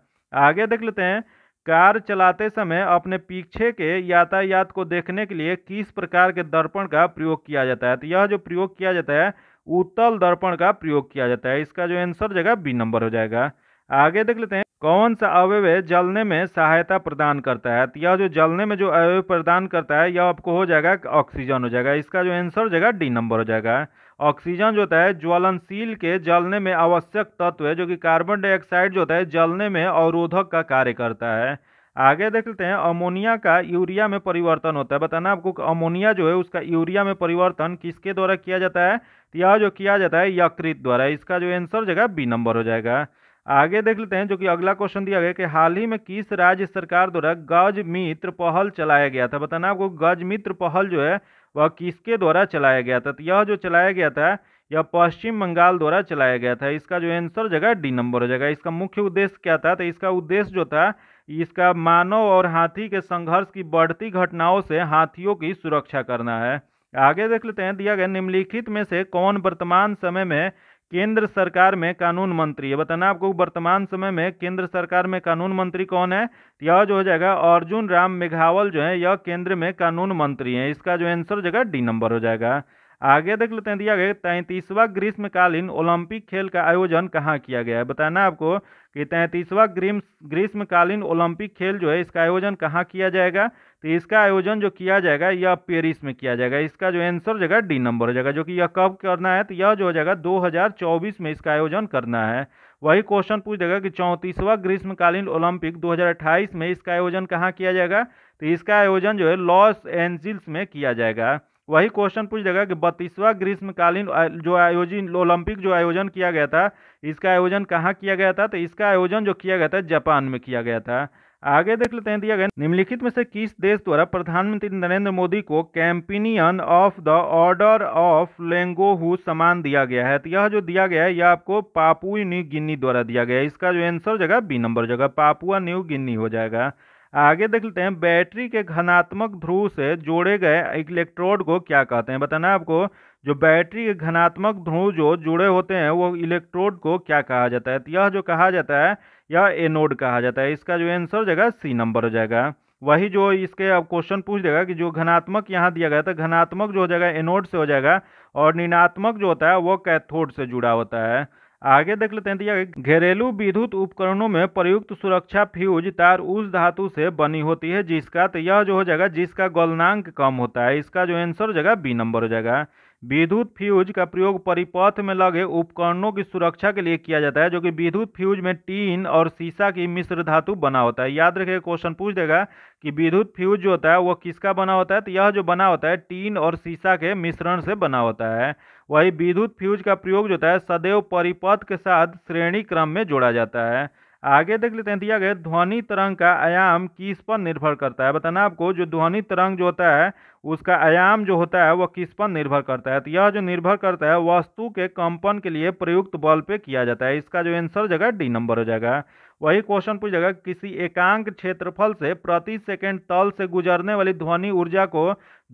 आगे देख लेते हैं कार चलाते समय अपने पीछे के यातायात को देखने के लिए किस प्रकार के दर्पण का प्रयोग किया जाता है तो यह जो प्रयोग किया जाता है उत्तल दर्पण का प्रयोग किया जाता है इसका जो आंसर जगह बी नंबर हो जाएगा आगे देख लेते हैं कौन सा अवयव जलने में सहायता प्रदान करता है तो यह जो जलने में जो अवयव प्रदान करता है यह आपको हो जाएगा ऑक्सीजन हो जाएगा इसका जो आंसर हो जाएगा डी नंबर हो जाएगा ऑक्सीजन जो होता है ज्वलनशील के जलने में आवश्यक तत्व है जो कि कार्बन डाइऑक्साइड जो होता है जलने में अवरोधक का कार्य करता है आगे देख लेते हैं अमोनिया का यूरिया में परिवर्तन होता है बताना आपको अमोनिया जो है उसका यूरिया में परिवर्तन किसके द्वारा किया जाता है तो यह जो किया जाता है यकृत द्वारा इसका जो आंसर जगह बी नंबर हो जाएगा आगे देख लेते हैं जो कि अगला क्वेश्चन दिया गया कि हाल ही में किस राज्य सरकार द्वारा गज मित्र पहल चलाया गया था बताना आपको गज मित्र पहल जो है वह किसके द्वारा चलाया गया था तो यह जो चलाया गया था यह पश्चिम बंगाल द्वारा चलाया गया था इसका जो आंसर जगह डी नंबर हो जाएगा इसका मुख्य उद्देश्य क्या था तो इसका उद्देश्य जो था इसका मानव और हाथी के संघर्ष की बढ़ती घटनाओं से हाथियों की सुरक्षा करना है आगे देख लेते हैं दिया गया निम्नलिखित में से कौन वर्तमान समय में केंद्र सरकार में कानून मंत्री है बताना आपको वर्तमान समय में केंद्र सरकार में कानून मंत्री कौन है तो यह जो हो जाएगा अर्जुन राम मेघावल जो है यह केंद्र में कानून मंत्री है इसका जो आंसर हो जाएगा डी नंबर हो जाएगा आगे देख लेते हैं दिया गया तैंतीसवा ग्रीष्मकालीन ओलंपिक खेल का आयोजन कहाँ किया गया है बताना आपको कि तैंतीसवा ग्रीष्मकालीन ओलंपिक खेल जो है इसका आयोजन कहाँ किया जाएगा तो इसका आयोजन जो किया जाएगा यह पेरिस में किया जाएगा इसका जो आंसर हो जाएगा डी नंबर हो जाएगा जो कि यह कब करना है तो यह जो हो जाएगा 2024 में इसका आयोजन करना है वही क्वेश्चन पूछ देगा कि चौंतीसवा ग्रीष्मकालीन ओलंपिक 2028 में इसका आयोजन कहाँ किया जाएगा तो इसका आयोजन जो है लॉस एंजिल्स में किया जाएगा वही क्वेश्चन पूछ देगा कि बत्तीसवा ग्रीष्मकालीन जो आयोजन ओलंपिक जो आयोजन किया गया था इसका आयोजन कहाँ किया गया था तो इसका आयोजन जो किया गया था जापान में किया गया था आगे देख लेते हैं दिया गया निम्नलिखित में से किस देश द्वारा प्रधानमंत्री नरेंद्र मोदी को companion of the order of Logohu सम्मान दिया गया है तो यह जो दिया गया है यह आपको पापुआ न्यू गिन्नी द्वारा दिया गया है इसका जो आंसर जगह बी नंबर जगह पापुआ न्यू गिन्नी हो जाएगा आगे देख लेते हैं बैटरी के घनात्मक ध्रुव से जोड़े गए इलेक्ट्रोड को क्या कहते हैं बताना आपको जो बैटरी के घनात्मक ध्रुव जो जुड़े होते हैं वो इलेक्ट्रोड को क्या कहा जाता है तो यह जो कहा जाता है यह एनोड कहा जाता है इसका जो आंसर हो जाएगा सी नंबर हो जाएगा वही जो इसके अब क्वेश्चन पूछ देगा कि जो घनात्मक यहाँ दिया गया था घनात्मक जो हो जाएगा एनोड से हो जाएगा और ऋणात्मक जो होता है वो कैथोड से जुड़ा होता है आगे देख लेते हैं दिया तो घरेलू विद्युत उपकरणों में प्रयुक्त सुरक्षा फ्यूज तार उस धातु से बनी होती है जिसका तो यह जो हो जाएगा जिसका गलनांक कम होता है इसका जो आंसर हो जाएगा बी नंबर हो जाएगा विद्युत फ्यूज का प्रयोग परिपथ में लगे उपकरणों की सुरक्षा के लिए किया जाता है जो कि विद्युत फ्यूज में टीन और शीशा की मिश्र धातु बना होता है याद रखिए क्वेश्चन पूछ देगा कि विद्युत फ्यूज जो होता है वह किसका बना होता है तो यह जो बना होता है टीन और शीशा के मिश्रण से बना होता है वही विद्युत फ्यूज का प्रयोग जो होता है सदैव परिपथ के साथ श्रेणी क्रम में जोड़ा जाता है आगे देख लेते हैं दिया गया ध्वनि तरंग का आयाम किस पर निर्भर करता है बताना आपको जो ध्वनि तरंग जो होता है उसका आयाम जो होता है वह किस पर निर्भर करता है तो यह जो निर्भर करता है वस्तु के कंपन के लिए प्रयुक्त बल पे किया जाता है इसका जो आंसर जगह डी नंबर हो जाएगा वही क्वेश्चन पूछेगा किसी एकांक क्षेत्रफल से प्रति सेकंड तल से गुजरने वाली ध्वनि ऊर्जा को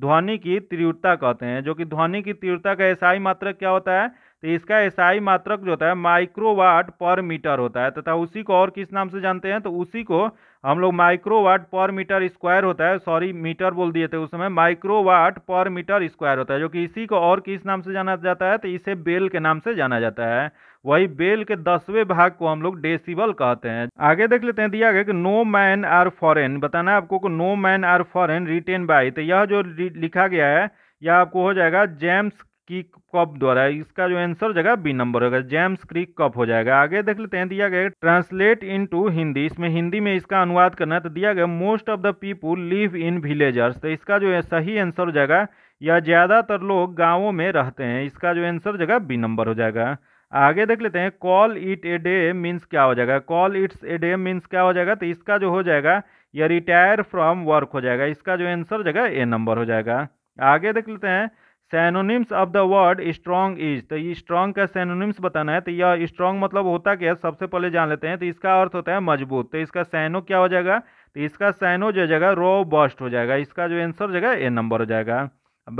ध्वनि की तीव्रता कहते हैं जो कि ध्वनि की तीव्रता का ऐसा ही मात्रक क्या होता है तो इसका एसआई मात्रक जो होता है माइक्रोवाट पर मीटर होता है तथा उसी को और किस नाम से जानते हैं तो उसी को हम लोग माइक्रोवाट पर मीटर स्क्वायर होता है सॉरी मीटर बोल दिए थे उस समय माइक्रोवाट पर मीटर स्क्वायर होता है जो कि इसी को और किस नाम से जाना जाता है तो इसे बेल के नाम से जाना जाता है वही बेल के दसवें भाग को हम लोग डेसिबल कहते हैं आगे देख लेते हैं दिया गया कि नो मैन आर फॉरेन बताना आपको को no man are foreign written by तो यह जो लिखा गया है यह आपको हो जाएगा जेम्स की कप द्वारा इसका जो आंसर हो जाएगा बी नंबर होगा जेम्स क्रिक कप हो जाएगा आगे देख लेते हैं दिया गया ट्रांसलेट इनटू हिंदी इसमें हिंदी में इसका अनुवाद करना है तो दिया गया most of the people live in villagers तो इसका जो है सही आंसर हो जाएगा या ज़्यादातर लोग गाँवों में रहते हैं इसका जो आंसर हो जाएगा बी नंबर हो जाएगा आगे देख लेते हैं call it a day means क्या हो जाएगा call it's a day means क्या हो जाएगा तो इसका जो हो जाएगा या रिटायर फ्रॉम वर्क हो जाएगा इसका जो आंसर हो जाएगा ए नंबर हो जाएगा आगे देख लेते हैं synonyms of the word strong is तो ये स्ट्रॉन्ग का सैनोनिम्स बताना है तो यह स्ट्रॉन्ग मतलब होता क्या है सबसे पहले जान लेते हैं तो इसका अर्थ होता है मजबूत तो इसका सैनो क्या हो जाएगा तो इसका सैनो जो जाएगा बस्ट हो जाएगा इसका जो आंसर हो जाएगा ए नंबर हो जाएगा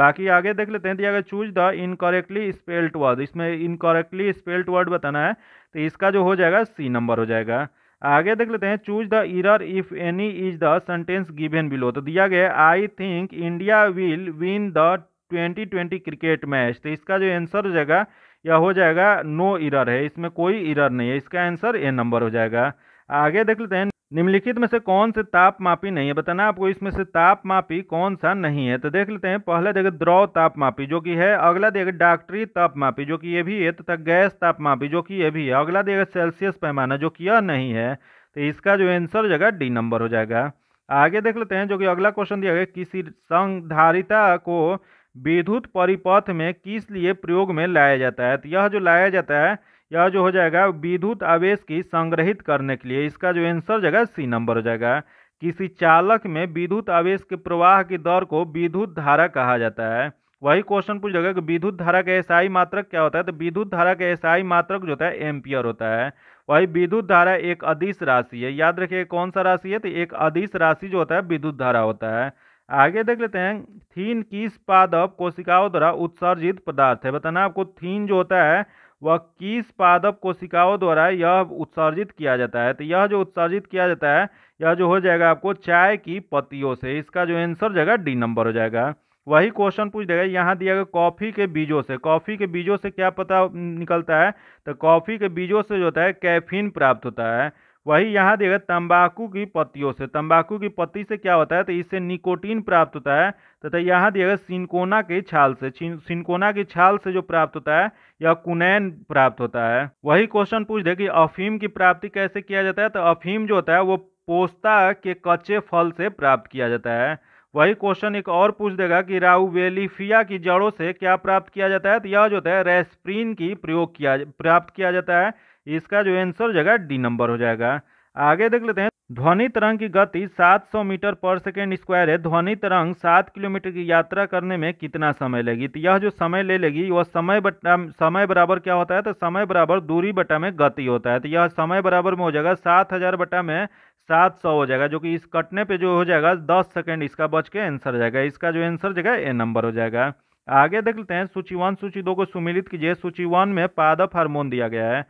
बाकी आगे देख लेते हैं तो अगर choose the incorrectly spelt word इसमें इनकरेक्टली स्पेल्ट वर्ड बताना है तो इसका जो हो जाएगा सी नंबर हो जाएगा आगे देख लेते हैं choose the error if any is the sentence given below तो दिया गया I think India will win the twenty twenty cricket match तो इसका जो आंसर हो जाएगा यह हो जाएगा नो इरर है इसमें कोई इरर नहीं है इसका आंसर ए नंबर हो जाएगा आगे देख लेते हैं निम्नलिखित में से कौन से ताप मापी नहीं है बताना आपको इसमें से ताप मापी कौन सा नहीं है तो देख लेते हैं पहला देखें द्रव ताप मापी जो कि है अगला देखें डॉक्टरी ताप मापी जो कि ये भी है तथा गैस ताप मापी जो कि ये भी है अगला देखें सेल्सियस पैमाना जो कि यह नहीं है तो इसका जो आंसर हो जाएगा डी नंबर हो जाएगा आगे देख लेते हैं जो कि अगला क्वेश्चन दिया गया किसी संधारिता को विद्युत परिपथ में किस लिए प्रयोग में लाया जाता है तो यह जो लाया जाता है यह जो हो जाएगा विद्युत आवेश की संग्रहित करने के लिए इसका जो आंसर जाएगा सी नंबर हो जाएगा किसी चालक में विद्युत आवेश के प्रवाह की दर को विद्युत धारा कहा जाता है वही क्वेश्चन पूछ जाएगा कि विद्युत धारा का एसआई मात्रक क्या होता है तो विद्युत धारा का एसआई मात्रक जो होता है एम्पियर होता है वही विद्युत धारा एक अधिस राशि है याद रखिए कौन सा राशि है तो एक अधिस राशि जो होता है विद्युत धारा होता है आगे देख लेते हैं थीन किस पादप कोशिकाओं द्वारा उत्सर्जित पदार्थ है बताना आपको थीन जो होता है वह किस पादप कोशिकाओं द्वारा यह उत्सर्जित किया जाता है तो यह जो उत्सर्जित किया जाता है यह जो हो जाएगा आपको चाय की पत्तियों से इसका जो आंसर जाएगा डी नंबर हो जाएगा वही क्वेश्चन पूछ देगा यहाँ दिया गया कॉफ़ी के बीजों से कॉफ़ी के बीजों से क्या पता निकलता है तो कॉफ़ी के बीजों से जो होता है कैफीन प्राप्त होता है वही यहाँ देखा तंबाकू की पत्तियों से तंबाकू की पत्ती से क्या होता है तो इससे निकोटीन प्राप्त होता है तथा यहाँ देखा सिंकोना सिनकोना के छाल से सिनकोना की छाल से जो प्राप्त होता है यह कुनैन प्राप्त होता है वही क्वेश्चन पूछ दे कि अफीम की प्राप्ति कैसे किया जाता है तो अफीम जो होता है वो पोस्ता के कच्चे फल से प्राप्त किया जाता है वही क्वेश्चन एक और पूछ देगा कि राउवेलिफिया की जड़ों से क्या प्राप्त किया जाता है तो यह जो होता है रेस्प्रीन की प्रयोग किया प्राप्त किया जाता है इसका जो आंसर हो जाएगा डी नंबर हो जाएगा आगे देख लेते हैं ध्वनि तरंग की गति 700 मीटर पर सेकेंड स्क्वायर है ध्वनि तरंग 7 किलोमीटर की यात्रा करने में कितना समय लेगी तो यह जो समय ले लेगी वह समय बटा समय बराबर क्या होता है तो समय बराबर दूरी बटा में गति होता है तो यह समय बराबर में हो जाएगा सात हजार बटा में सात सौ हो जाएगा जो कि इस कटने पे जो हो जाएगा दस सेकेंड इसका बच के आंसर हो जाएगा इसका जो आंसर जगह ए नंबर हो जाएगा आगे देख लेते हैं सूची वन सूची दो को सुमिलित कीजिए सूची वन में पादप हार्मोन दिया गया है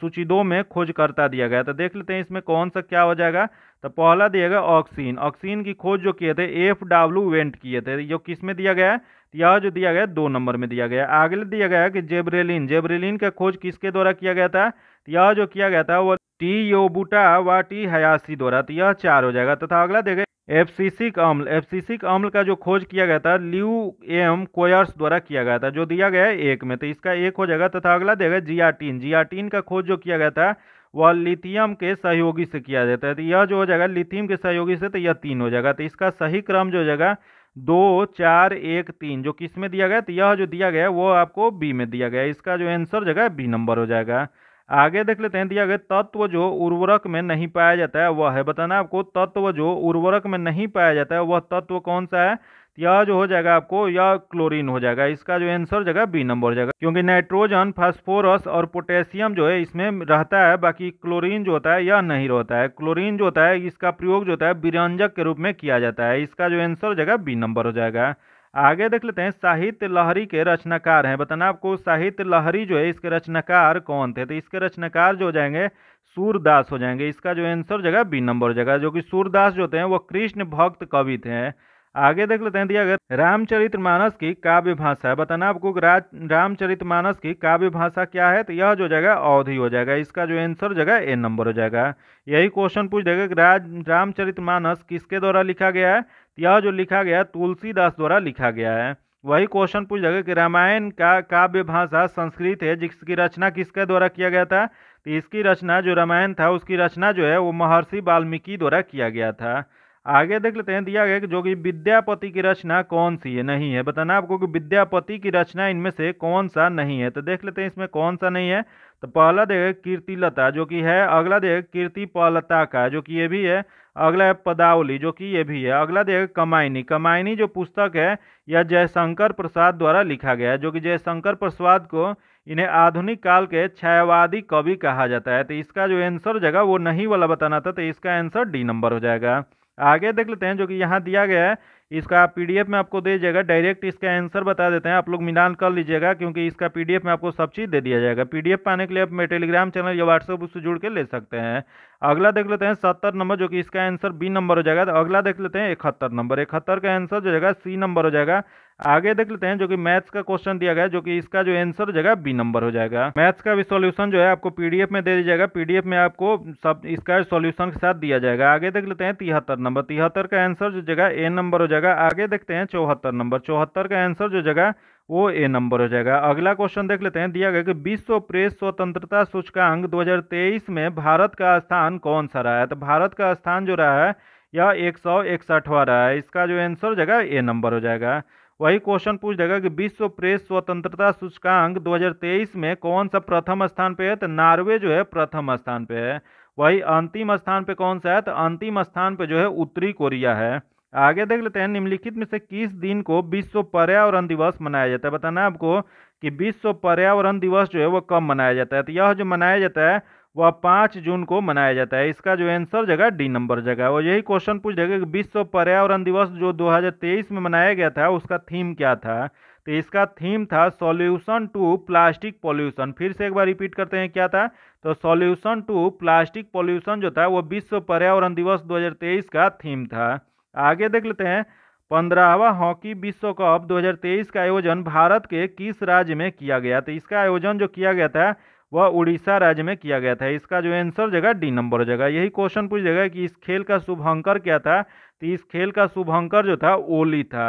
सूची दो में खोजकर्ता दिया गया तो देख लेते हैं इसमें कौन सा क्या हो जाएगा तो पहला दिया गया ऑक्सीन ऑक्सीन की खोज जो किए थे एफ डब्ल्यू वेंट किए थे जो किस में दिया गया यह जो दिया गया दो नंबर में दिया गया आगे दिया गया कि जेबरेलिन जेबरेलिन का खोज किसके द्वारा किया गया था तो यह जो किया गया था वो टी योबुटा व टी हयासी द्वारा तो यह चार हो जाएगा तथा अगला देखें एफसीसिक अम्ल एफसीसिक अम्ल का जो खोज किया गया था ल्यू एम कोयर्स द्वारा किया गया था जो दिया गया है एक में तो इसका एक हो जाएगा तथा अगला देगा जियाटीन जियाटीन का खोज जो किया गया था वह लिथियम के सहयोगी से किया जाता है तो यह जो हो जाएगा लिथियम के सहयोगी से तो यह तीन हो जाएगा तो इसका सही क्रम जो हो जाएगा दो चार एक तीन जो किस में दिया गया तो यह जो दिया गया वो आपको बी में दिया गया इसका जो आंसर जगह बी नंबर हो जाएगा आगे देख लेते हैं दिया गया तत्व जो उर्वरक में नहीं पाया जाता है वह है बताना आपको तत्व जो उर्वरक में नहीं पाया जाता है वह तत्व कौन सा है यह जो हो जाएगा आपको यह क्लोरीन हो जाएगा इसका जो आंसर जगह बी नंबर हो जाएगा क्योंकि नाइट्रोजन फास्फोरस और पोटेशियम जो है इसमें रहता है बाकी क्लोरीन जो होता है यह नहीं रहता है क्लोरीन जो होता है इसका प्रयोग जो होता है विरंजक के रूप में किया जाता है इसका जो आंसर जगह बी नंबर हो जाएगा आगे देख लेते हैं साहित्य लहरी के रचनाकार हैं बताना आपको साहित्य लहरी जो है इसके रचनाकार कौन थे तो इसके रचनाकार जो हो जाएंगे सूरदास हो जाएंगे इसका जो आंसर जगह बी नंबर जगह जो कि सूरदास जो थे वो कृष्ण भक्त कवि थे आगे देख लेते हैं दिया गया रामचरित्र मानस की काव्य भाषा है बताना आपको रामचरित मानस की काव्य भाषा क्या है तो यह जो जाएगा अवधि हो जाएगा इसका जो आंसर जगह ए नंबर हो जाएगा यही क्वेश्चन पूछ देगा कि रामचरित मानस किसके द्वारा लिखा गया है यह जो लिखा गया तुलसीदास द्वारा लिखा गया है वही क्वेश्चन पूछ जाएगा कि रामायण का काव्य भाषा संस्कृत है जिसकी रचना किसके द्वारा किया गया था तो इसकी रचना जो रामायण था उसकी रचना जो है वो महर्षि वाल्मीकि द्वारा किया गया था आगे देख लेते हैं दिया गया कि जो कि विद्यापति की रचना कौन सी है नहीं है बताना आपको कि विद्यापति की रचना इनमें से कौन सा नहीं है तो देख लेते हैं इसमें कौन सा नहीं है तो पहला कीर्ति कीर्तिलता जो कि है अगला देख कीर्ति पलता का जो कि ये भी है अगला है पदावली जो कि ये भी है अगला देख कमायनी कमायनी जो पुस्तक है यह जयशंकर प्रसाद द्वारा लिखा गया है जो कि जयशंकर प्रसाद को इन्हें आधुनिक काल के छायावादी कवि कहा जाता है तो इसका जो आंसर जगह जाएगा वो नहीं वाला बताना था तो इसका आंसर डी नंबर हो जाएगा आगे देख लेते हैं जो कि यहाँ दिया गया है इसका पीडीएफ में आपको दे जाएगा डायरेक्ट इसका आंसर बता देते हैं आप लोग मिलान कर लीजिएगा क्योंकि इसका पीडीएफ में आपको सब चीज़ दे दिया जाएगा पीडीएफ पाने के लिए आप मेरे टेलीग्राम चैनल या व्हाट्सएप उससे जुड़ के ले सकते हैं अगला देख लेते हैं सत्तर नंबर जो कि इसका आंसर बी नंबर हो जाएगा तो अगला देख लेते हैं इकहत्तर नंबर इकहत्तर का आंसर जो जाएगा सी नंबर हो जाएगा आगे देख लेते हैं जो कि मैथ्स का क्वेश्चन दिया गया जो कि इसका जो आंसर जगह बी नंबर हो जाएगा मैथ्स का भी सॉल्यूशन जो है आपको पीडीएफ में दे दिया जाएगा पीडीएफ में आपको सब इसका सॉल्यूशन के साथ दिया जाएगा आगे देख लेते हैं तिहत्तर नंबर तिहत्तर का आंसर जो जगह ए नंबर हो जाएगा आगे देखते हैं चौहत्तर नंबर चौहत्तर का आंसर जो जगह वो ए नंबर हो जाएगा अगला क्वेश्चन देख लेते हैं दिया गया कि विश्व प्रेस स्वतंत्रता सूचकांक दो में भारत का स्थान कौन सा रहा है तो भारत का स्थान जो रहा है यह एक सौ इकसठवा रहा है इसका जो आंसर जगह ए नंबर हो जाएगा वही क्वेश्चन पूछ देगा कि विश्व प्रेस स्वतंत्रता सूचकांक 2023 में कौन सा प्रथम स्थान पे है तो नार्वे जो है प्रथम स्थान पे है वही अंतिम स्थान पे कौन सा है तो अंतिम स्थान पे जो है उत्तरी कोरिया है आगे देख लेते हैं निम्नलिखित में से किस दिन को विश्व पर्यावरण दिवस मनाया जाता है बताना आपको कि विश्व पर्यावरण दिवस जो है वो कब मनाया जाता है तो यह जो मनाया जाता है वह पाँच जून को मनाया जाता है इसका जो आंसर जगह डी नंबर जगह और यही क्वेश्चन पूछ जाएगा कि विश्व पर्यावरण दिवस जो 2023 में मनाया गया था उसका थीम क्या था तो इसका थीम था सॉल्यूशन टू प्लास्टिक पॉल्यूशन फिर से एक बार रिपीट करते हैं क्या था तो सॉल्यूशन टू प्लास्टिक पॉल्यूशन जो था वो विश्व पर्यावरण दिवस दो का थीम था आगे देख लेते हैं पंद्रहवा हॉकी विश्व कप दो का आयोजन भारत के किस राज्य में किया गया तो इसका आयोजन जो किया गया था वह उड़ीसा राज्य में किया गया था इसका जो आंसर जगह डी नंबर हो जाएगा यही क्वेश्चन पूछ जाएगा कि इस खेल का शुभंकर क्या था तो इस खेल का शुभंकर जो था ओली था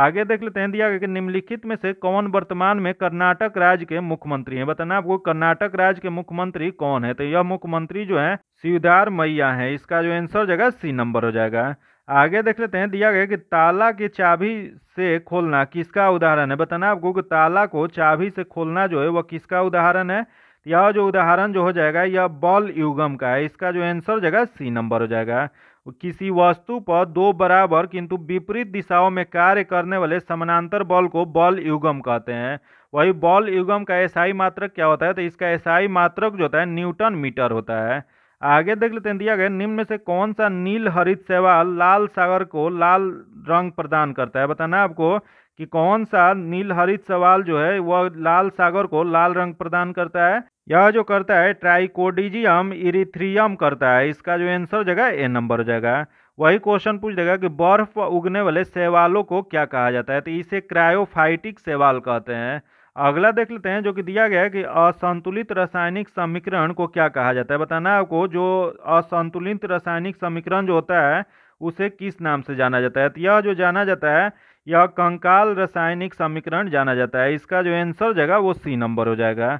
आगे देख लेते हैं दिया गया कि निम्नलिखित में से कौन वर्तमान में कर्नाटक राज्य के मुख्यमंत्री हैं बताना आपको कर्नाटक राज्य के मुख्यमंत्री कौन है तो यह मुख्यमंत्री जो है शिवदार मैया है इसका जो आंसर जगह सी नंबर हो जाएगा आगे देख लेते हैं दिया गया कि ताला की चाबी से खोलना किसका उदाहरण है बताना आपको ताला को चाबी से खोलना जो है वह किसका उदाहरण है तो यह जो उदाहरण जो हो जाएगा यह बल युगम का है इसका जो आंसर हो जाएगा सी नंबर हो जाएगा किसी वस्तु पर दो बराबर किंतु विपरीत दिशाओं में कार्य करने वाले समानांतर बल को बल युगम कहते हैं वही बल युगम का एसआई मात्रक क्या होता है तो इसका एसआई मात्रक जो होता है न्यूटन मीटर होता है आगे देख लेते हैं दिया गया निम्न में से कौन सा नील हरित सेवाल लाल सागर को लाल रंग प्रदान करता है बताना आपको कि कौन सा नीलहरित सवाल जो है वह लाल सागर को लाल रंग प्रदान करता है यह जो करता है ट्राइकोडिजियम इरिथ्रियम करता है इसका जो आंसर जगह ए नंबर जगह जाएगा वही क्वेश्चन पूछ देगा कि बर्फ उगने वाले सेवालों को क्या कहा जाता है तो इसे क्रायोफाइटिक सेवाल कहते हैं अगला देख लेते हैं जो कि दिया गया है कि असंतुलित रासायनिक समीकरण को क्या कहा जाता है बताना आपको जो असंतुलित रासायनिक समीकरण जो होता है उसे किस नाम से जाना जाता है तो यह जो जाना जाता है यह कंकाल रासायनिक समीकरण जाना जाता है इसका जो आंसर जगह वो सी नंबर हो जाएगा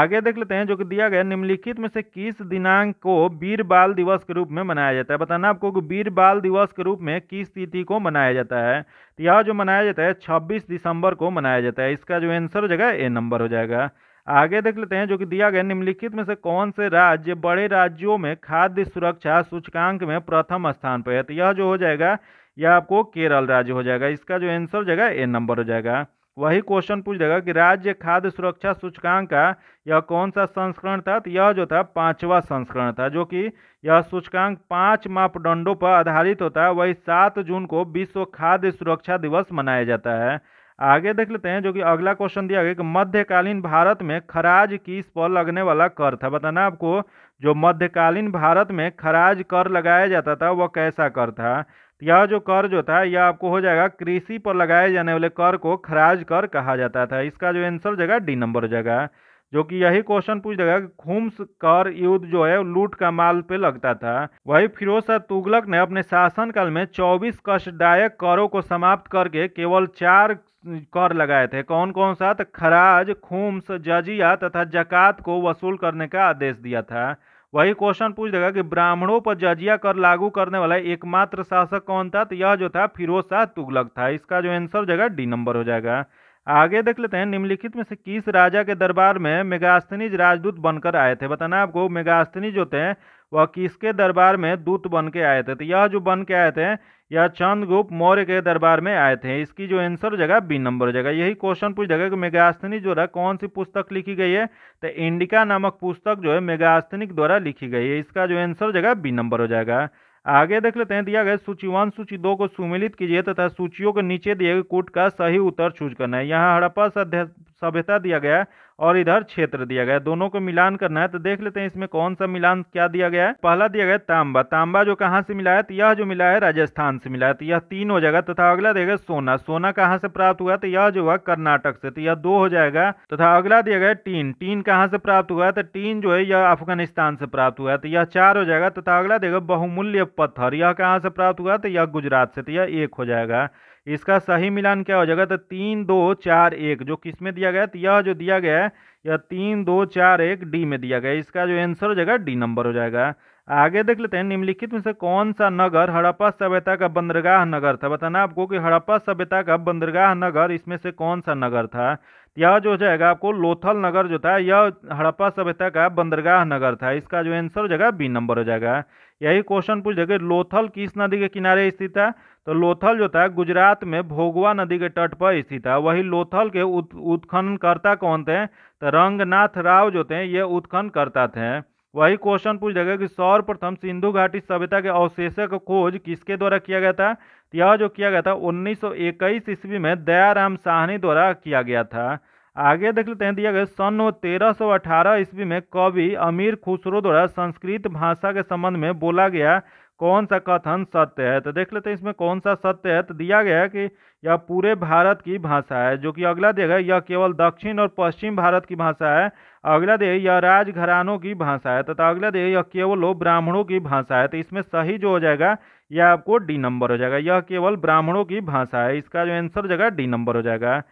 आगे देख लेते हैं जो कि दिया गया निम्नलिखित में से किस दिनांक को वीर बाल दिवस के रूप में मनाया जाता है बताना आपको कि वीर बाल दिवस के रूप में किस तिथि को मनाया जाता है तो यह जो मनाया जाता है 26 दिसंबर को मनाया जाता है इसका जो आंसर हो जाएगा ए नंबर हो जाएगा आगे देख लेते हैं जो कि दिया गया निम्नलिखित में से कौन से राज्य बड़े राज्यों में खाद्य सुरक्षा सूचकांक में प्रथम स्थान पर है तो यह जो हो जाएगा यह आपको केरल राज्य हो जाएगा इसका जो आंसर हो जाएगा ए नंबर हो जाएगा वही क्वेश्चन पूछ देगा कि राज्य खाद्य सुरक्षा सूचकांक का यह कौन सा संस्करण था तो यह जो था पांचवा संस्करण था जो कि यह सूचकांक पांच मापदंडों पर आधारित होता है वही सात जून को विश्व खाद्य सुरक्षा दिवस मनाया जाता है आगे देख लेते हैं जो कि अगला क्वेश्चन दिया गया कि मध्यकालीन भारत में खराज किस पर लगने वाला कर था बताना आपको जो मध्यकालीन भारत में खराज कर लगाया जाता था वह कैसा कर था यह जो कर जो था यह आपको हो जाएगा कृषि पर लगाए जाने वाले कर को खराज कर कहा जाता था इसका जो आंसर जगह डी नंबर जगह जो कि यही क्वेश्चन पूछ देगा कि खुम्स कर युद्ध जो है लूट का माल पे लगता था वही फिरोज शाह तुगलक ने अपने शासनकाल में 24 कष्टदायक करों को समाप्त करके केवल चार कर लगाए थे कौन कौन सा तो खराज खुम्स जजिया तथा जकात को वसूल करने का आदेश दिया था वही क्वेश्चन पूछ देगा कि ब्राह्मणों पर जजिया कर लागू करने वाला एकमात्र शासक कौन था तो यह जो था फिरोज शाह तुगलक था इसका जो आंसर जगह डी नंबर हो जाएगा आगे देख लेते हैं निम्नलिखित में से किस राजा के दरबार में मेगास्तनीज राजदूत बनकर आए थे बताना आपको मेगास्तनीज जो थे वह किसके दरबार में दूत बन के आए थे तो यह जो बन के आए थे यह चंद्रगुप्त मौर्य के दरबार में आए थे इसकी जो आंसर जगह बी नंबर जगह यही क्वेश्चन पूछ जाएगा कि मेगास्थनी जो है कौन सी पुस्तक लिखी गई है तो इंडिका नामक पुस्तक जो है मेगास्थनिक द्वारा लिखी गई है इसका जो आंसर जगह बी नंबर हो जाएगा आगे देख लेते हैं दिया गया सूची वन सूची दो को सुमिलित कीजिए तथा सूचियों के नीचे दिए गए कूट का सही उत्तर चूज करना है यहाँ हड़प्पा सभ्यता दिया गया है और इधर क्षेत्र दिया गया है दोनों को मिलान करना है तो देख लेते हैं इसमें कौन सा मिलान क्या दिया गया है पहला दिया गया है तांबा तांबा जो कहाँ से मिला है तो यह जो मिला है राजस्थान से मिला है तो यह तीन हो जाएगा तथा अगला देगा सोना सोना कहाँ से प्राप्त हुआ तो यह जो हुआ कर्नाटक से तो यह दो हो जाएगा तथा अगला दिया गया टीन टीन कहाँ से प्राप्त हुआ है तो टीन जो है यह अफगानिस्तान से प्राप्त हुआ है तो यह चार हो जाएगा तथा अगला देगा बहुमूल्य पत्थर यह कहाँ से प्राप्त हुआ तो यह गुजरात से तो यह एक हो जाएगा इसका सही मिलान क्या हो जाएगा तो तीन दो चार एक जो किस में दिया गया तो यह जो दिया गया है यह तीन दो चार एक डी में दिया गया इसका जो आंसर हो जाएगा डी नंबर हो जाएगा आगे देख लेते हैं निम्नलिखित में से कौन सा नगर हड़प्पा सभ्यता का बंदरगाह नगर था बताना आपको कि हड़प्पा सभ्यता का बंदरगाह नगर इसमें से कौन सा नगर था यह जो हो जाएगा आपको लोथल नगर जो था यह हड़प्पा सभ्यता का बंदरगाह नगर था इसका जो आंसर हो जाएगा बी नंबर हो जाएगा यही क्वेश्चन पूछ देगा लोथल किस नदी के किनारे स्थित है तो लोथल जो था गुजरात में भोगवा नदी के तट पर स्थित है वही लोथल के उत्खननकर्ता कौन थे तो रंगनाथ राव जो थे ये उत्खननकर्ता थे वही क्वेश्चन पूछ देगा कि सर्वप्रथम सिंधु घाटी सभ्यता के अवशेषक खोज किसके द्वारा किया गया था यह जो किया गया था 1921 ईस्वी में दयाराम साहनी द्वारा किया गया था आगे देख लेते हैं दिया गया सन तेरह सौ अठारह ईस्वी में कवि अमीर खुसरो द्वारा संस्कृत भाषा के संबंध में बोला गया कौन सा कथन सत्य है तो देख लेते हैं इसमें कौन सा सत्य है तो दिया गया कि यह पूरे भारत की भाषा है जो कि अगला दिया गया यह केवल दक्षिण और पश्चिम भारत की भाषा है अगला दे यह राजघरानों की भाषा है तथा तो अगला दे यह केवल ब्राह्मणों की भाषा है तो इसमें सही जो हो जाएगा यह आपको डी नंबर हो जाएगा यह केवल ब्राह्मणों की भाषा है इसका जो आंसर हो जाएगा डी नंबर हो जाएगा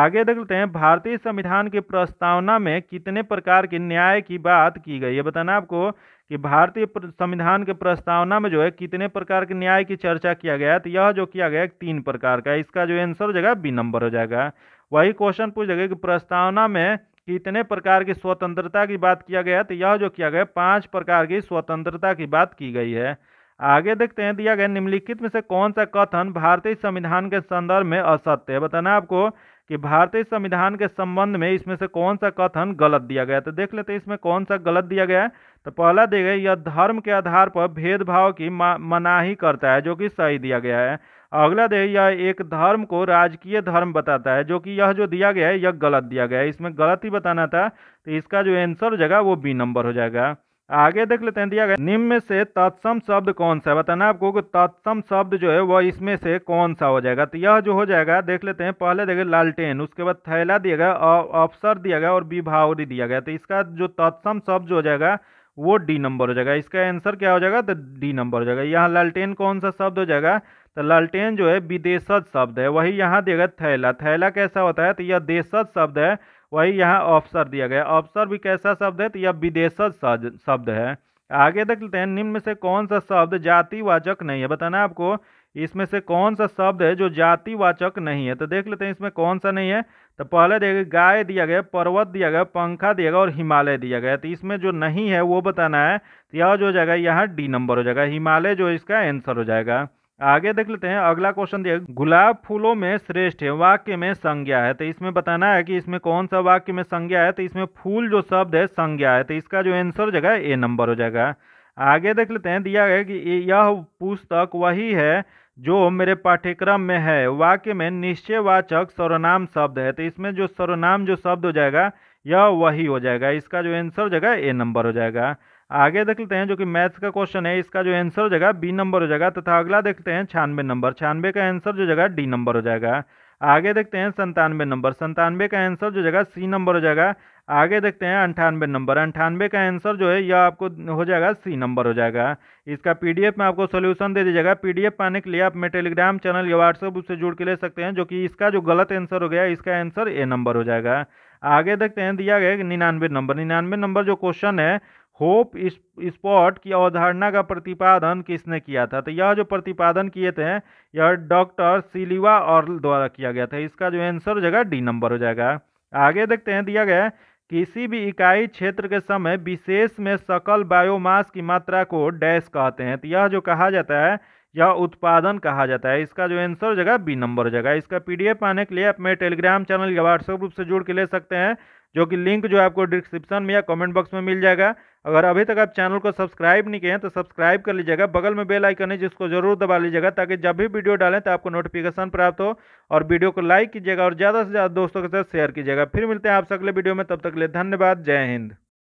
आगे देख लेते हैं भारतीय संविधान की प्रस्तावना में कितने प्रकार के न्याय की बात की गई है बताना आपको कि भारतीय संविधान के प्रस्तावना में जो है कितने प्रकार के न्याय की चर्चा किया गया तो यह जो किया गया तीन प्रकार का इसका जो आंसर हो जाएगा बी नंबर हो जाएगा वही क्वेश्चन पूछ जाएगा कि प्रस्तावना में कितने प्रकार की स्वतंत्रता की बात किया गया तो यह जो किया गया पांच प्रकार की स्वतंत्रता की बात की गई है आगे देखते हैं दिया गया निम्नलिखित में से कौन सा कथन भारतीय संविधान के संदर्भ में असत्य है बताना आपको कि भारतीय संविधान के संबंध में इसमें से कौन सा कथन गलत दिया गया तो देख लेते हैं इसमें कौन सा गलत दिया गया है तो पहला दिया गया यह धर्म के आधार पर भेदभाव की मनाही करता है जो कि सही दिया गया है अगला दे यह एक धर्म को राजकीय धर्म बताता है जो कि यह जो दिया गया है यह गलत दिया गया है इसमें गलत ही बताना था तो इसका जो आंसर हो जाएगा वो बी नंबर हो जाएगा आगे देख लेते हैं दिया गया निम्न से तत्सम शब्द कौन सा है बताना आपको कि तत्सम शब्द जो है वह इसमें से कौन सा हो जाएगा तो यह जो हो जाएगा देख लेते हैं पहले देखे लालटेन उसके बाद थैला दिया गया अवसर दिया गया और विभावरी दिया गया तो इसका जो तत्सम शब्द हो जाएगा वो डी नंबर हो जाएगा इसका आंसर क्या हो जाएगा तो डी नंबर हो जाएगा यहाँ लालटेन कौन सा शब्द हो जाएगा तो लालटेन जो है विदेशज शब्द है वही यहाँ देगा थैला थैला कैसा होता है तो यह देशज शब्द है वही यहाँ अवसर दिया गया अफसर भी कैसा शब्द है तो यह विदेशज शब्द है आगे देख लेते हैं निम्न में से कौन सा शब्द जातिवाचक नहीं है बताना आपको इसमें से कौन सा शब्द है जो जातिवाचक नहीं है तो देख लेते हैं इसमें कौन सा नहीं है तो पहले देखिए गाय दिया गया पर्वत दिया गया पंखा दिया गया और हिमालय दिया गया तो इसमें जो नहीं है वो बताना है तो यह जो हो जाएगा यहाँ डी नंबर हो जाएगा हिमालय जो इसका आंसर हो जाएगा आगे देख लेते हैं अगला क्वेश्चन दिया गुलाब फूलों में श्रेष्ठ है वाक्य में संज्ञा है तो इसमें बताना है कि इसमें कौन सा वाक्य में संज्ञा है तो इसमें फूल जो शब्द है संज्ञा है तो इसका जो आंसर हो जाएगा ए नंबर हो जाएगा आगे देख लेते हैं दिया है कि यह पुस्तक वही है जो मेरे पाठ्यक्रम में है वाक्य में निश्चयवाचक सर्वनाम शब्द है तो इसमें जो सर्वनाम जो शब्द हो जाएगा यह वही हो जाएगा इसका जो आंसर हो जाएगा ए नंबर हो जाएगा आगे देख लेते हैं जो कि मैथ्स का क्वेश्चन है इसका जो आंसर हो जाएगा बी नंबर हो जाएगा तथा अगला देखते हैं छियानवे नंबर छियानवे का आंसर जो जगह डी नंबर हो जाएगा आगे देखते हैं संतानवे नंबर संतानवे का आंसर जो जगह सी नंबर हो जाएगा आगे देखते हैं अंठानवे नंबर अंठानवे का आंसर जो है यह आपको हो जाएगा सी नंबर हो जाएगा इसका पीडीएफ में आपको सोल्यूशन दे दीजिएगा पीडीएफ पाने के लिए आप मैं टेलीग्राम चैनल या व्हाट्सएप उससे जुड़ के ले सकते हैं जो कि इसका जो गलत आंसर हो गया इसका आंसर ए नंबर हो जाएगा आगे देखते हैं दिया गया निन्यानवे नंबर निन्यानवे नंबर जो क्वेश्चन है होप इस स्पॉट की अवधारणा का प्रतिपादन किसने किया था तो यह जो प्रतिपादन किए थे यह डॉक्टर सिलिवा और द्वारा किया गया था इसका जो आंसर हो जाएगा डी नंबर हो जाएगा आगे देखते हैं दिया गया किसी भी इकाई क्षेत्र के समय विशेष में सकल बायोमास की मात्रा को डैश कहते हैं तो यह जो कहा जाता है यह उत्पादन कहा जाता है इसका जो आंसर हो जाएगा बी नंबर हो जाएगा इसका पी पाने के लिए आप मेरे टेलीग्राम चैनल या व्हाट्सएप ग्रुप से जुड़ के ले सकते हैं जो कि लिंक जो आपको डिस्क्रिप्शन में या कमेंट बॉक्स में मिल जाएगा अगर अभी तक आप चैनल को सब्सक्राइब नहीं किए हैं तो सब्सक्राइब कर लीजिएगा बगल में बेल आइकन है जिसको जरूर दबा लीजिएगा ताकि जब भी वीडियो डालें तो आपको नोटिफिकेशन प्राप्त हो और वीडियो को लाइक कीजिएगा और ज़्यादा से ज़्यादा दोस्तों के साथ शेयर कीजिएगा फिर मिलते हैं आपसे अगले वीडियो में तब तक लिए धन्यवाद जय हिंद